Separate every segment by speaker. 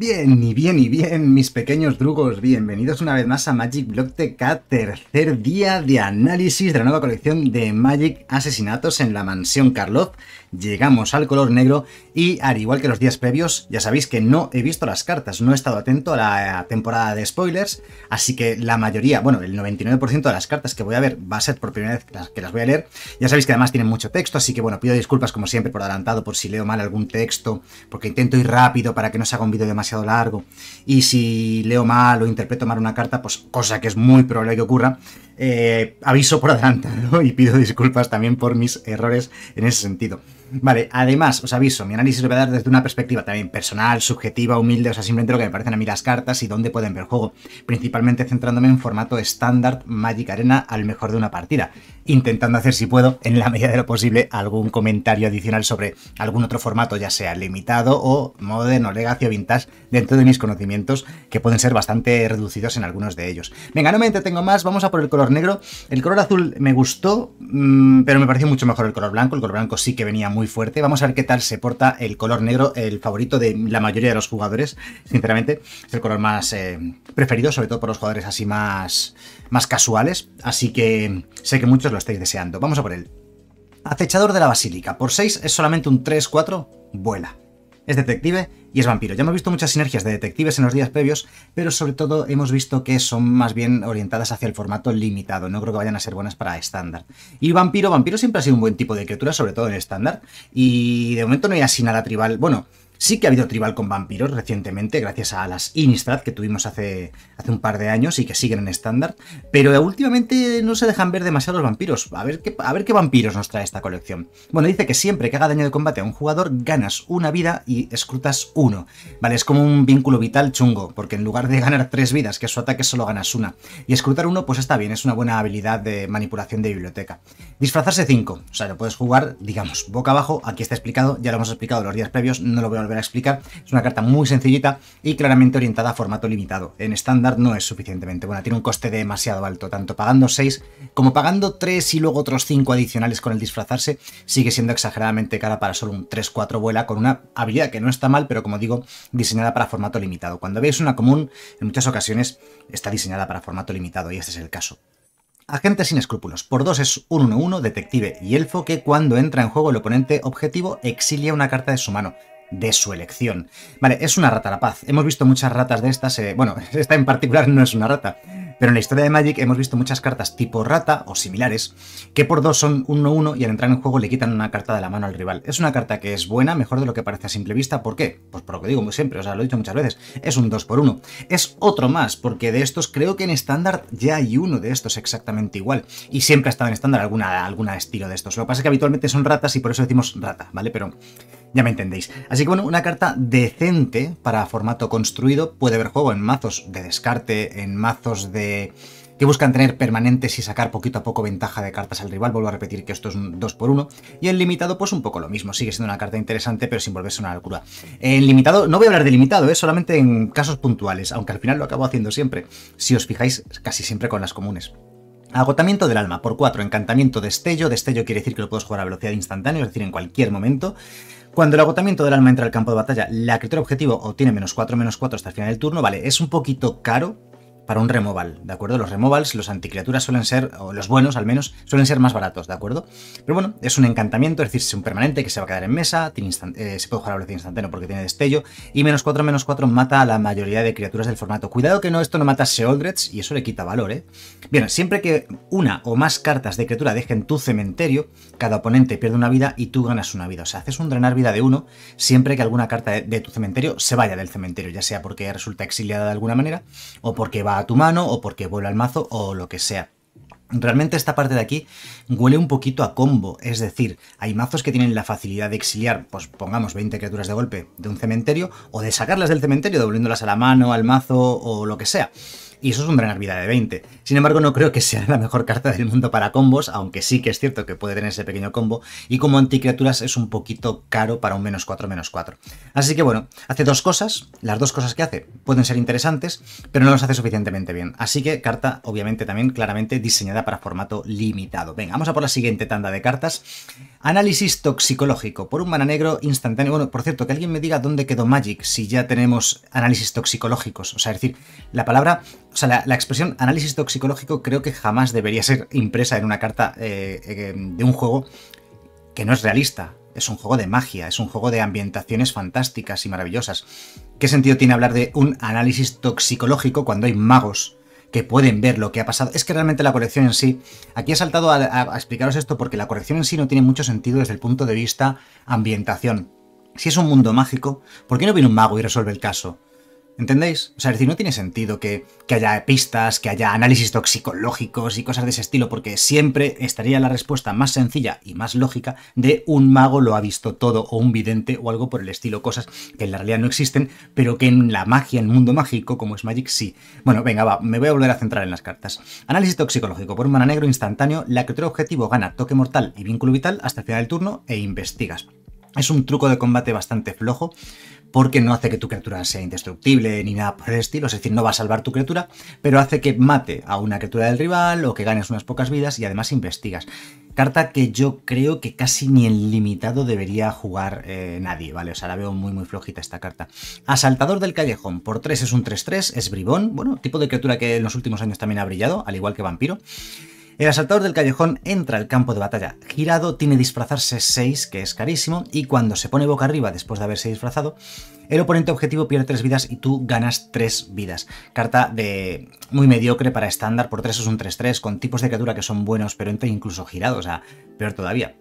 Speaker 1: Bien, y bien, y bien, mis pequeños drugos, bienvenidos una vez más a Magic Block TK, tercer día de análisis de la nueva colección de Magic Asesinatos en la Mansión carlot. Llegamos al color negro y, al igual que los días previos, ya sabéis que no he visto las cartas, no he estado atento a la temporada de spoilers, así que la mayoría, bueno, el 99% de las cartas que voy a ver va a ser por primera vez que las voy a leer. Ya sabéis que además tienen mucho texto, así que bueno, pido disculpas como siempre por adelantado por si leo mal algún texto, porque intento ir rápido para que no se haga un vídeo demasiado largo y si leo mal o interpreto mal una carta, pues cosa que es muy probable que ocurra, eh, aviso por adelante y pido disculpas también por mis errores en ese sentido. Vale, además, os aviso, mi análisis lo voy a dar desde una perspectiva también personal, subjetiva, humilde, o sea, simplemente lo que me parecen a mí las cartas y dónde pueden ver juego, principalmente centrándome en formato estándar Magic Arena al mejor de una partida intentando hacer si puedo, en la medida de lo posible, algún comentario adicional sobre algún otro formato, ya sea limitado o moderno, legacy vintage, dentro de mis conocimientos que pueden ser bastante reducidos en algunos de ellos. Venga, no me entretengo más, vamos a por el color negro. El color azul me gustó, mm, pero me pareció mucho mejor el color blanco. El color blanco sí que venía muy fuerte. Vamos a ver qué tal se porta el color negro, el favorito de la mayoría de los jugadores, sinceramente. Es el color más eh, preferido, sobre todo por los jugadores así más, más casuales. Así que sé que muchos lo estáis deseando. Vamos a por él. Acechador de la Basílica. Por 6 es solamente un 3-4, vuela. Es detective y es vampiro. Ya hemos visto muchas sinergias de detectives en los días previos, pero sobre todo hemos visto que son más bien orientadas hacia el formato limitado. No creo que vayan a ser buenas para estándar. Y vampiro, vampiro siempre ha sido un buen tipo de criatura, sobre todo en estándar. Y de momento no hay así nada tribal. Bueno, Sí que ha habido tribal con vampiros recientemente, gracias a las Innistrad que tuvimos hace, hace un par de años y que siguen en estándar, pero últimamente no se dejan ver demasiado los vampiros. A ver, qué, a ver qué vampiros nos trae esta colección. Bueno, dice que siempre que haga daño de combate a un jugador, ganas una vida y escrutas uno. Vale, es como un vínculo vital chungo, porque en lugar de ganar tres vidas, que es su ataque, solo ganas una. Y escrutar uno, pues está bien, es una buena habilidad de manipulación de biblioteca. Disfrazarse 5, o sea, lo puedes jugar, digamos, boca abajo, aquí está explicado, ya lo hemos explicado los días previos, no lo veo a explicar. Es una carta muy sencillita y claramente orientada a formato limitado. En estándar no es suficientemente buena, tiene un coste demasiado alto, tanto pagando 6 como pagando 3 y luego otros 5 adicionales con el disfrazarse, sigue siendo exageradamente cara para solo un 3-4 vuela con una habilidad que no está mal, pero como digo, diseñada para formato limitado. Cuando veis una común, en muchas ocasiones está diseñada para formato limitado y este es el caso. Agente sin escrúpulos. Por 2 es un 1-1, detective y elfo que cuando entra en juego el oponente objetivo exilia una carta de su mano de su elección. Vale, es una rata la paz. Hemos visto muchas ratas de estas. Eh, bueno, esta en particular no es una rata. Pero en la historia de Magic hemos visto muchas cartas tipo rata o similares, que por dos son 1-1 y al entrar en juego le quitan una carta de la mano al rival. Es una carta que es buena, mejor de lo que parece a simple vista. ¿Por qué? Pues por lo que digo muy siempre, o sea, lo he dicho muchas veces, es un 2 por 1 Es otro más, porque de estos creo que en estándar ya hay uno de estos exactamente igual. Y siempre ha estado en estándar alguna, alguna estilo de estos. Lo que pasa es que habitualmente son ratas y por eso decimos rata, ¿vale? Pero ya me entendéis. Así que bueno, una carta decente para formato construido puede haber juego en mazos de descarte, en mazos de que buscan tener permanentes y sacar poquito a poco ventaja de cartas al rival. Vuelvo a repetir que esto es un 2 x 1 Y el limitado, pues un poco lo mismo. Sigue siendo una carta interesante, pero sin volverse una locura. En limitado, no voy a hablar de limitado, es ¿eh? solamente en casos puntuales, aunque al final lo acabo haciendo siempre. Si os fijáis, casi siempre con las comunes. Agotamiento del alma, por 4, encantamiento destello. Destello quiere decir que lo puedes jugar a velocidad instantánea, es decir, en cualquier momento. Cuando el agotamiento del alma entra al campo de batalla, la criatura objetivo obtiene menos 4, menos 4 hasta el final del turno, vale, es un poquito caro, para un removal, ¿de acuerdo? Los removals, los anticriaturas suelen ser, o los buenos al menos, suelen ser más baratos, ¿de acuerdo? Pero bueno, es un encantamiento, es decir, es un permanente que se va a quedar en mesa, eh, se puede jugar a velocidad instantánea porque tiene destello, y menos 4, menos 4 mata a la mayoría de criaturas del formato. Cuidado que no, esto no mata a Seoldreds y eso le quita valor, ¿eh? Bien, siempre que una o más cartas de criatura dejen tu cementerio, cada oponente pierde una vida y tú ganas una vida. O sea, haces un drenar vida de uno siempre que alguna carta de tu cementerio se vaya del cementerio, ya sea porque resulta exiliada de alguna manera o porque va a tu mano o porque vuelve al mazo o lo que sea. Realmente esta parte de aquí huele un poquito a combo, es decir, hay mazos que tienen la facilidad de exiliar, pues pongamos 20 criaturas de golpe de un cementerio, o de sacarlas del cementerio devolviéndolas a la mano, al mazo o lo que sea y eso es un gran vida de 20. Sin embargo, no creo que sea la mejor carta del mundo para combos, aunque sí que es cierto que puede tener ese pequeño combo, y como anticriaturas es un poquito caro para un menos 4, menos 4. Así que bueno, hace dos cosas, las dos cosas que hace pueden ser interesantes, pero no las hace suficientemente bien. Así que carta, obviamente, también claramente diseñada para formato limitado. Venga, vamos a por la siguiente tanda de cartas. Análisis toxicológico, por un mana negro instantáneo. Bueno, por cierto, que alguien me diga dónde quedó Magic si ya tenemos análisis toxicológicos. O sea, es decir, la palabra o sea, la, expresión análisis toxicológico creo que jamás debería ser impresa en una carta eh, eh, de un juego que no es realista. Es un juego de magia, es un juego de ambientaciones fantásticas y maravillosas. ¿Qué sentido tiene hablar de un análisis toxicológico cuando hay magos que pueden ver lo que ha pasado. Es que realmente la colección en sí, aquí he saltado a, explicaros esto porque la corrección en sí no tiene mucho sentido desde el punto de vista ambientación. Si es un mundo mágico, ¿por qué no viene un mago y resuelve el caso? ¿Entendéis? O sea, es decir, no tiene sentido que, que, haya pistas, que haya análisis toxicológicos y cosas de ese estilo, porque siempre estaría la respuesta más sencilla y más lógica de un mago lo ha visto todo, o un vidente, o algo por el estilo, cosas que en la realidad no existen, pero que en la magia, en el mundo mágico, como es Magic, sí. Bueno, venga, va, me voy a volver a centrar en las cartas. Análisis toxicológico. Por un mana negro instantáneo, la criatura objetivo gana toque mortal y vínculo vital hasta el final del turno e investigas. Es un truco de combate bastante flojo, porque no hace que tu criatura sea indestructible ni nada por el estilo, es decir, no va a salvar tu criatura, pero hace que mate a una criatura del rival o que ganes unas pocas vidas y además investigas. Carta que yo creo que casi ni el limitado debería jugar eh, nadie, ¿vale? O sea, la veo muy muy flojita esta carta. Asaltador del callejón, por 3 es un 3-3, es bribón, bueno, tipo de criatura que en los últimos años también ha brillado, al igual que vampiro. El asaltador del callejón entra al campo de batalla girado, tiene disfrazarse 6, que es carísimo, y cuando se pone boca arriba después de haberse disfrazado, el oponente objetivo pierde 3 vidas y tú ganas 3 vidas. Carta de muy mediocre para estándar, por 3 es un 3-3, con tipos de criatura que son buenos, pero incluso girado, o sea, peor todavía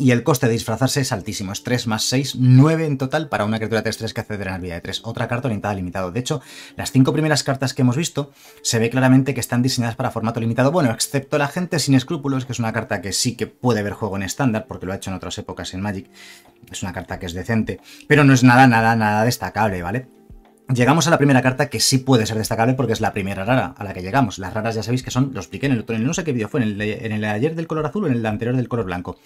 Speaker 1: y el coste de disfrazarse es altísimo. Es 3 más 6, 9 en total para una criatura 3-3 que hace de vida de 3. Otra carta orientada a limitado. De hecho, las cinco primeras cartas que hemos visto se ve claramente que están diseñadas para formato limitado. Bueno, excepto la gente sin escrúpulos, que es una carta que sí que puede ver juego en estándar, porque lo ha hecho en otras épocas en Magic. Es una carta que es decente, pero no es nada, nada, nada destacable, ¿vale? Llegamos a la primera carta que sí puede ser destacable porque es la primera rara a la que llegamos. Las raras ya sabéis que son, lo expliqué en el otro, en el no sé qué vídeo fue, en el, ayer del color azul o en el anterior del color blanco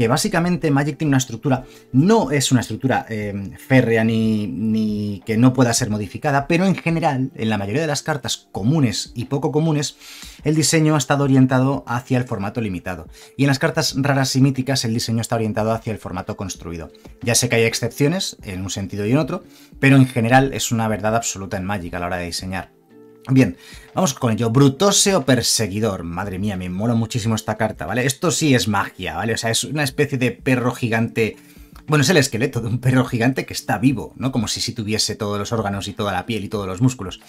Speaker 1: que básicamente Magic tiene una estructura, no es una estructura eh, férrea ni, ni que no pueda ser modificada, pero en general, en la mayoría de las cartas comunes y poco comunes, el diseño ha estado orientado hacia el formato limitado. Y en las cartas raras y míticas, el diseño está orientado hacia el formato construido. Ya sé que hay excepciones, en un sentido y en otro, pero en general es una verdad absoluta en Magic a la hora de diseñar. Bien, vamos con ello. Brutoseo perseguidor. Madre mía, me mola muchísimo esta carta, ¿vale? Esto sí es magia, ¿vale? O sea, es una especie de perro gigante bueno, es el esqueleto de un perro gigante que está vivo, ¿no? Como si, si tuviese todos los órganos y toda la piel y todos los músculos.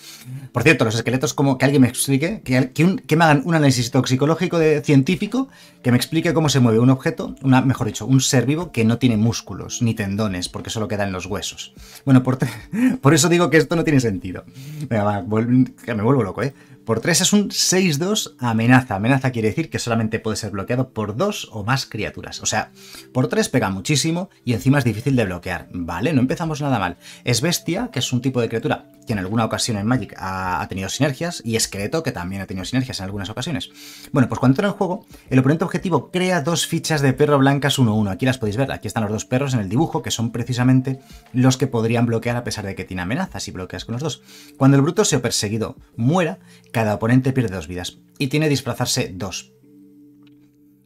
Speaker 1: Por cierto, los esqueletos, como que alguien me explique, que, que, me hagan un análisis toxicológico de, científico que me explique cómo se mueve un objeto, una, mejor dicho, un ser vivo que no tiene músculos ni tendones, porque solo quedan los huesos. Bueno, por, eso digo que esto no tiene sentido. Venga, va, que me vuelvo loco, ¿eh? Por 3 es un 6-2 amenaza. Amenaza quiere decir que solamente puede ser bloqueado por dos o más criaturas. O sea, por 3 pega muchísimo y encima es difícil de bloquear. Vale, no empezamos nada mal. Es Bestia, que es un tipo de criatura que en alguna ocasión en Magic ha, tenido sinergias, y Esqueleto, que también ha tenido sinergias en algunas ocasiones. Bueno, pues cuando entra en juego, el oponente objetivo crea dos fichas de perro blancas 1-1. Aquí las podéis ver, aquí están los dos perros en el dibujo, que son precisamente los que podrían bloquear a pesar de que tiene amenazas y bloqueas con los dos. Cuando el bruto se ha perseguido muera, cada oponente pierde dos vidas. Y tiene disfrazarse dos.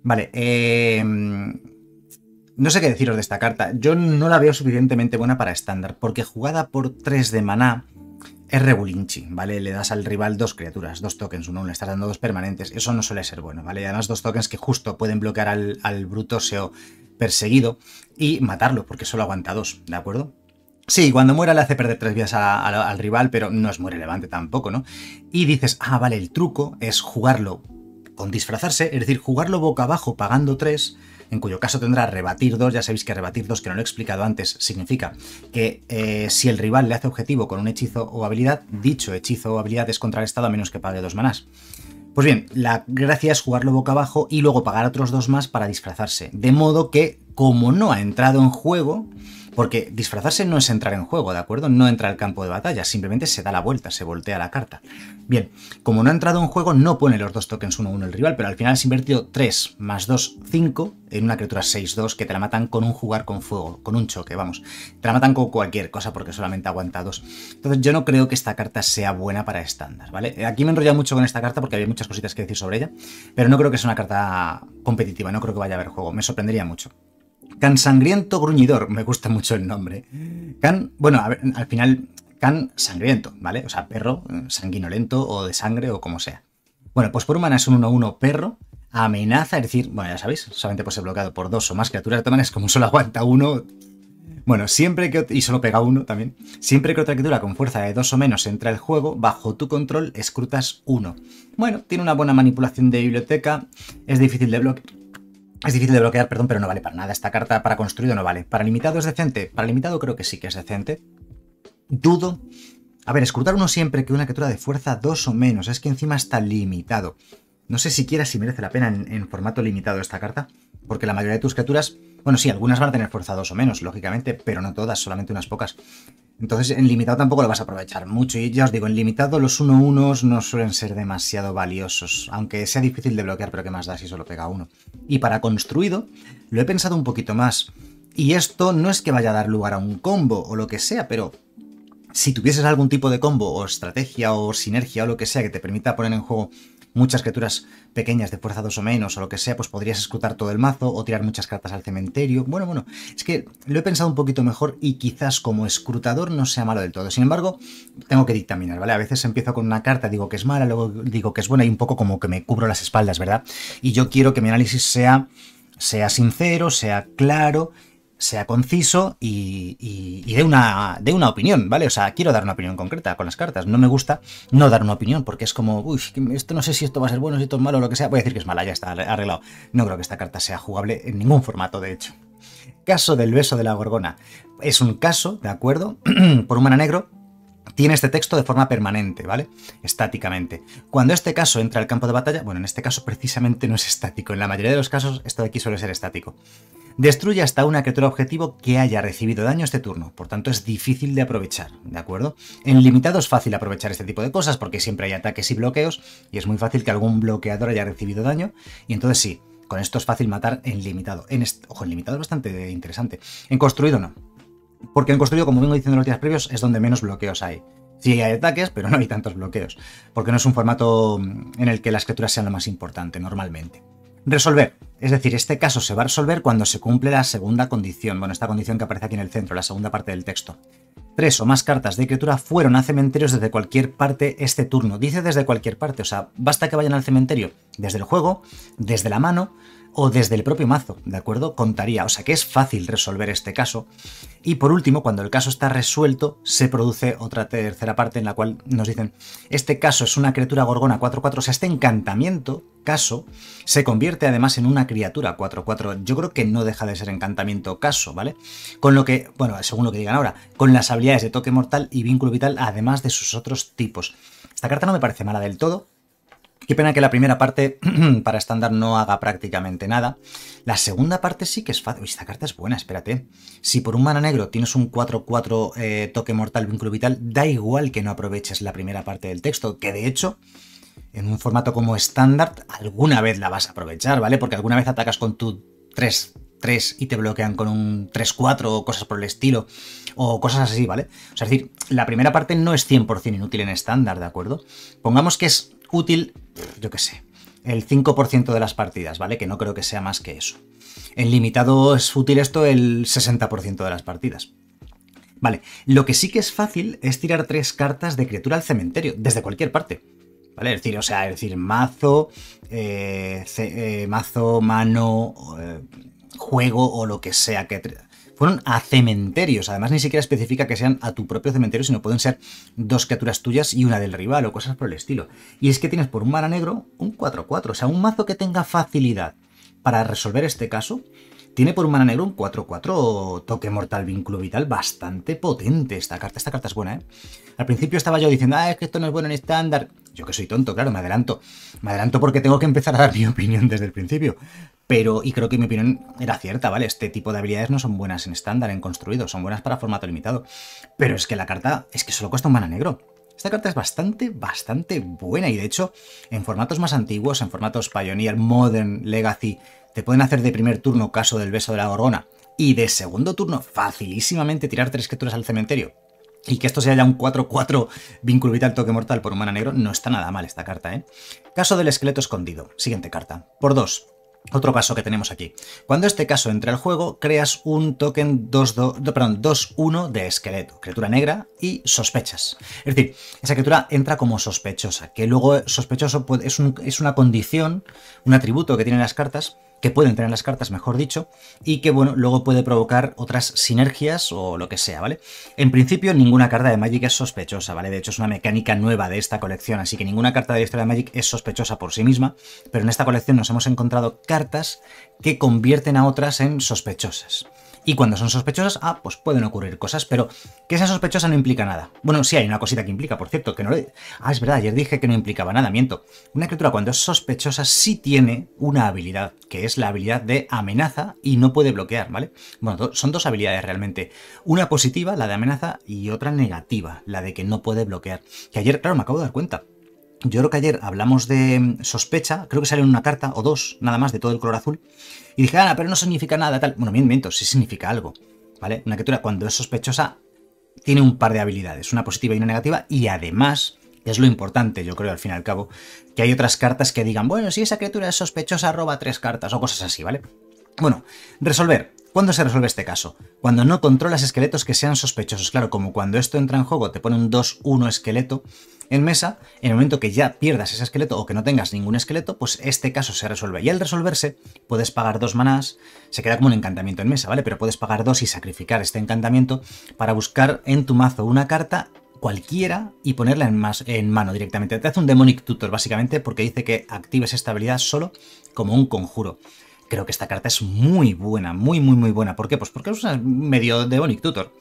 Speaker 1: Vale, eh, No sé qué deciros de esta carta. Yo no la veo suficientemente buena para estándar, porque jugada por 3 de maná es rebulinchi, ¿vale? Le das al rival dos criaturas, dos tokens, uno, le estás dando dos permanentes. Eso no suele ser bueno, ¿vale? Y además dos tokens que justo pueden bloquear al, al brutoseo perseguido y matarlo, porque solo aguanta dos, ¿de acuerdo? Sí, cuando muera le hace perder tres vidas al rival, pero no es muy relevante tampoco, ¿no? Y dices, ah, vale, el truco es jugarlo con disfrazarse, es decir, jugarlo boca abajo pagando tres, en cuyo caso tendrá rebatir dos. ya sabéis que rebatir dos que no lo he explicado antes, significa que eh, si el rival le hace objetivo con un hechizo o habilidad, dicho hechizo o habilidad es contra el estado a menos que pague dos manás. Pues bien, la gracia es jugarlo boca abajo y luego pagar otros dos más para disfrazarse, de modo que, como no ha entrado en juego, porque disfrazarse no es entrar en juego, ¿de acuerdo? No entra al campo de batalla, simplemente se da la vuelta, se voltea la carta. Bien, como no ha entrado en juego, no pone los dos tokens 1-1 el rival, pero al final ha invertido 3 más 2, 5 en una criatura 6-2 que te la matan con un jugar con fuego, con un choque, vamos. Te la matan con cualquier cosa porque solamente aguanta 2. Entonces yo no creo que esta carta sea buena para estándar, ¿vale? Eh, aquí me he enrollado mucho con esta carta porque había muchas cositas que decir sobre ella, pero no creo que sea una carta competitiva, no creo que vaya a haber juego, me sorprendería mucho. Can Sangriento Gruñidor, me gusta mucho el nombre. Can, bueno, al final, Can Sangriento, ¿vale? O sea, perro eh, sanguinolento o de sangre o como sea. Bueno, pues por humana es un 1-1 perro, amenaza, es decir, bueno, ya sabéis, solamente puede ser bloqueado por dos o más criaturas, de es es como solo aguanta uno, bueno, siempre que. Y solo pega uno también. Siempre que otra criatura con fuerza de dos o menos entra al juego, bajo tu control escrutas uno. Bueno, tiene una buena manipulación de biblioteca, es difícil de bloquear. Es difícil de bloquear, perdón, pero no vale para nada. Esta carta para construido no vale. ¿Para limitado es decente? Para limitado creo que sí que es decente. Dudo. A ver, escrutar uno siempre que una criatura de fuerza 2 o menos. Es que encima está limitado. No sé siquiera si merece la pena en, formato limitado esta carta, porque la mayoría de tus criaturas, bueno, sí, algunas van a tener fuerza 2 o menos, lógicamente, pero no todas, solamente unas pocas. Entonces en limitado tampoco lo vas a aprovechar mucho. Y ya os digo, en limitado los 1-1 no suelen ser demasiado valiosos, aunque sea difícil de bloquear, pero que más da si solo pega uno. Y para construido, lo he pensado un poquito más. Y esto no es que vaya a dar lugar a un combo o lo que sea, pero si tuvieses algún tipo de combo o estrategia o sinergia o lo que sea que te permita poner en juego muchas criaturas pequeñas de fuerza dos o menos o lo que sea, pues podrías escrutar todo el mazo o tirar muchas cartas al cementerio. Bueno, bueno, es que lo he pensado un poquito mejor y quizás como escrutador no sea malo del todo. Sin embargo, tengo que dictaminar, ¿vale? A veces empiezo con una carta, digo que es mala, luego digo que es buena y un poco como que me cubro las espaldas, ¿verdad? Y yo quiero que mi análisis sea, sea sincero, sea claro sea conciso y, dé, una, de una opinión, ¿vale? O sea, quiero dar una opinión concreta con las cartas. No me gusta no dar una opinión porque es como, uy, esto no sé si esto va a ser bueno, si esto es malo, o lo que sea. Voy a decir que es mala, ya está arreglado. No creo que esta carta sea jugable en ningún formato, de hecho. Caso del beso de la gorgona. Es un caso, ¿de acuerdo? por un mana negro tiene este texto de forma permanente, ¿vale? Estáticamente. Cuando este caso entra al campo de batalla, bueno, en este caso precisamente no es estático, en la mayoría de los casos esto de aquí suele ser estático. Destruye hasta una criatura objetivo que haya recibido daño este turno, por tanto es difícil de aprovechar, ¿de acuerdo? En limitado es fácil aprovechar este tipo de cosas porque siempre hay ataques y bloqueos y es muy fácil que algún bloqueador haya recibido daño y entonces sí, con esto es fácil matar en limitado. En ojo, en limitado es bastante interesante. En construido no. Porque en construido, como vengo diciendo en los días previos, es donde menos bloqueos hay. Sí hay ataques, pero no hay tantos bloqueos, porque no es un formato mm, en el que las criaturas sean lo más importante normalmente. Resolver. Es decir, este caso se va a resolver cuando se cumple la segunda condición, bueno, esta condición que aparece aquí en el centro, la segunda parte del texto. Tres o más cartas de criatura fueron a cementerios desde cualquier parte este turno. Dice desde cualquier parte, o sea, basta que vayan al cementerio desde el juego, desde la mano, o desde el propio mazo, ¿de acuerdo? Contaría, o sea que es fácil resolver este caso. Y por último, cuando el caso está resuelto, se produce otra tercera parte en la cual nos dicen, este caso es una criatura gorgona 4-4, o sea, este encantamiento, caso, se convierte además en una criatura 4-4. Yo creo que no deja de ser encantamiento caso, ¿vale? Con lo que, bueno, según lo que digan ahora, con las habilidades de toque mortal y vínculo vital, además de sus otros tipos. Esta carta no me parece mala del todo, Qué pena que la primera parte para estándar no haga prácticamente nada. La segunda parte sí que es fácil. esta carta es buena, espérate. Si por un mana negro tienes un 4-4 eh, toque mortal, vínculo vital, da igual que no aproveches la primera parte del texto, que de hecho en un formato como estándar, alguna vez la vas a aprovechar, ¿vale? Porque alguna vez atacas con tu 3 3 y te bloquean con un 3-4 o cosas por el estilo, o cosas así, ¿vale? O sea, es decir, la primera parte no es 100% inútil en estándar, ¿de acuerdo? Pongamos que es útil, yo qué sé, el 5% de las partidas, ¿vale? Que no creo que sea más que eso. En limitado es útil esto el 60% de las partidas. Vale, lo que sí que es fácil es tirar tres cartas de criatura al cementerio, desde cualquier parte. ¿Vale? Es decir, o sea, es decir, mazo, eh, eh, mazo, mano, eh, juego o lo que sea que fueron a cementerios. Además, ni siquiera especifica que sean a tu propio cementerio, sino pueden ser dos criaturas tuyas y una del rival o cosas por el estilo. Y es que tienes por un mana negro un 4-4. O sea, un mazo que tenga facilidad para resolver este caso. Tiene por un mana negro un 4-4 toque mortal vínculo vital bastante potente esta carta. Esta carta es buena, ¿eh? Al principio estaba yo diciendo, ah, es que esto no es bueno en estándar. Yo que soy tonto, claro, me adelanto. Me adelanto porque tengo que empezar a dar mi opinión desde el principio. Pero, y creo que mi opinión era cierta, ¿vale? Este tipo de habilidades no son buenas en estándar, en construido, son buenas para formato limitado. Pero es que la carta, es que solo cuesta un mana negro. Esta carta es bastante, bastante buena y de hecho, en formatos más antiguos, en formatos Pioneer, Modern, Legacy, te pueden hacer de primer turno caso del beso de la gorgona y de segundo turno facilísimamente tirar tres criaturas al cementerio y que esto sea ya un 4-4 vínculo vital toque mortal por humana negro, no está nada mal esta carta, ¿eh? Caso del esqueleto escondido. Siguiente carta. Por 2. Otro caso que tenemos aquí. Cuando este caso entra al juego, creas un token 2-1 de esqueleto, criatura negra y sospechas. Es decir, esa criatura entra como sospechosa, que luego sospechoso es, es una condición, un atributo que tienen las cartas que pueden tener las cartas, mejor dicho, y que, bueno, luego puede provocar otras sinergias o lo que sea, ¿vale? En principio, ninguna carta de Magic es sospechosa, ¿vale? De hecho, es una mecánica nueva de esta colección, así que ninguna carta de historia de Magic es sospechosa por sí misma, pero en esta colección nos hemos encontrado cartas que convierten a otras en sospechosas. Y cuando son sospechosas, ah, pues pueden ocurrir cosas, pero que sea sospechosa no implica nada. Bueno, sí hay una cosita que implica, por cierto, que no le... Ah, es verdad, ayer dije que no implicaba nada, miento. Una criatura cuando es sospechosa sí tiene una habilidad, que es la habilidad de amenaza y no puede bloquear, ¿vale? Bueno, son dos habilidades realmente. Una positiva, la de amenaza, y otra negativa, la de que no puede bloquear. Que ayer, claro, me acabo de dar cuenta. Yo creo que ayer hablamos de mm, sospecha, creo que salió una carta o dos, nada más, de todo el color azul. Y dije, ah, pero no significa nada, tal. Bueno, bien, miento, sí significa algo, ¿vale? Una criatura cuando es sospechosa tiene un par de habilidades, una positiva y una negativa, y además, es lo importante, yo creo, al fin y al cabo, que hay otras cartas que digan, bueno, si esa criatura es sospechosa, roba tres cartas o cosas así, ¿vale? Bueno, resolver. ¿Cuándo se resuelve este caso? Cuando no controlas esqueletos que sean sospechosos. Claro, como cuando esto entra en juego te pone un 2-1 esqueleto en mesa, en el momento que ya pierdas ese esqueleto o que no tengas ningún esqueleto, pues este caso se resuelve. Y al resolverse, puedes pagar dos manás, se queda como un encantamiento en mesa, ¿vale? Pero puedes pagar dos y sacrificar este encantamiento para buscar en tu mazo una carta cualquiera y ponerla en, más, en mano directamente. Te hace un Demonic Tutor, básicamente, porque dice que actives esta habilidad solo como un conjuro. Creo que esta carta es muy buena, muy, muy, muy buena. ¿Por qué? Pues porque es una medio Devonic Tutor.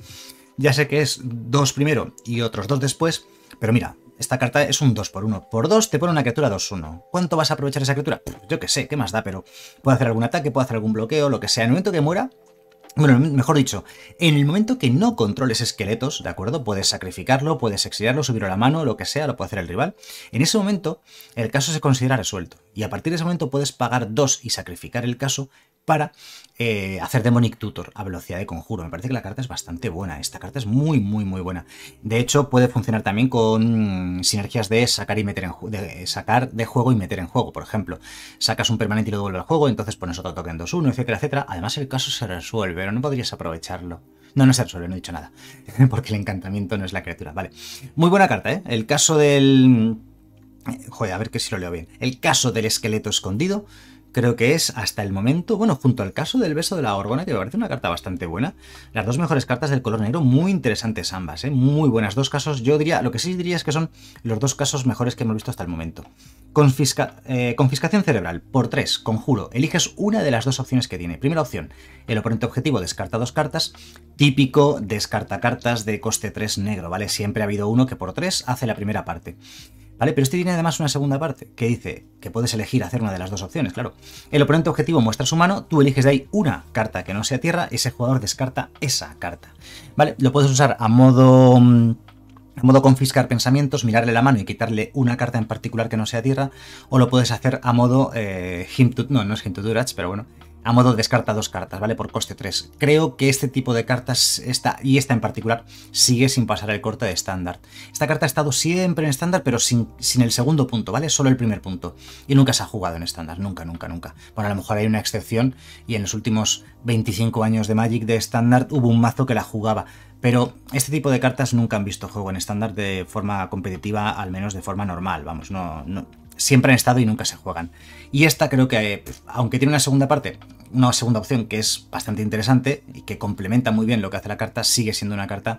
Speaker 1: Ya sé que es dos primero y otros dos después, pero mira, esta carta es un 2 por 1. Por 2 te pone una criatura 2-1. ¿Cuánto vas a aprovechar esa criatura? yo que sé, qué más da, pero puede hacer algún ataque, puede hacer algún bloqueo, lo que sea. En el momento que muera, bueno, mejor dicho, en el momento que no controles esqueletos, ¿de acuerdo? Puedes sacrificarlo, puedes exiliarlo, subirlo a la mano, lo que sea, lo puede hacer el rival. En ese momento, el caso se considera resuelto. Y a partir de ese momento puedes pagar dos y sacrificar el caso para eh, hacer Demonic Tutor a velocidad de conjuro. Me parece que la carta es bastante buena. Esta carta es muy, muy, muy buena. De hecho, puede funcionar también con mm, sinergias de sacar, y meter en de, eh, sacar de juego y meter en juego. Por ejemplo, sacas un permanente y lo devuelves al juego, entonces pones otro token 2-1, etcétera, etcétera. Además, el caso se resuelve, pero no podrías aprovecharlo. No, no se resuelve, no he dicho nada. Porque el encantamiento no es la criatura. Vale. Muy buena carta, ¿eh? El caso del... Mm, eh, joder, a ver que si lo leo bien. El caso del esqueleto escondido creo que es hasta el momento, bueno, junto al caso del beso de la órgona, que me parece una carta bastante buena, las dos mejores cartas del color negro, muy interesantes ambas, ¿eh? muy buenas. Dos casos, yo diría, lo que sí diría es que son los dos casos mejores que hemos visto hasta el momento. Eh, confiscación cerebral, por tres, conjuro, eliges una de las dos opciones que tiene. Primera opción, el oponente objetivo descarta dos cartas, típico descarta cartas de coste 3 negro, ¿vale? Siempre ha habido uno que por tres hace la primera parte. ¿Vale? Pero este tiene además una segunda parte que dice que puedes elegir hacer una de las dos opciones, claro. El oponente objetivo muestra su mano, tú eliges de ahí una carta que no sea tierra, ese jugador descarta esa carta. ¿Vale? Lo puedes usar a modo... Mm, a modo confiscar pensamientos, mirarle la mano y quitarle una carta en particular que no sea tierra, o lo puedes hacer a modo eh, no, no es pero bueno, a modo descarta dos cartas, ¿vale? Por coste 3. Creo que este tipo de cartas, esta, y esta en particular, sigue sin pasar el corte de estándar. Esta carta ha estado siempre en estándar, pero sin, el segundo punto, ¿vale? Solo el primer punto. Y nunca se ha jugado en estándar, nunca, nunca, nunca. Bueno, a lo mejor hay una excepción, y en los últimos 25 años de Magic de estándar hubo un mazo que la jugaba. Pero este tipo de cartas nunca han visto juego en estándar de forma competitiva, al menos de forma normal, vamos, no, no, siempre han estado y nunca se juegan. Y esta creo que, aunque tiene una segunda parte, una segunda opción que es bastante interesante y que complementa muy bien lo que hace la carta, sigue siendo una carta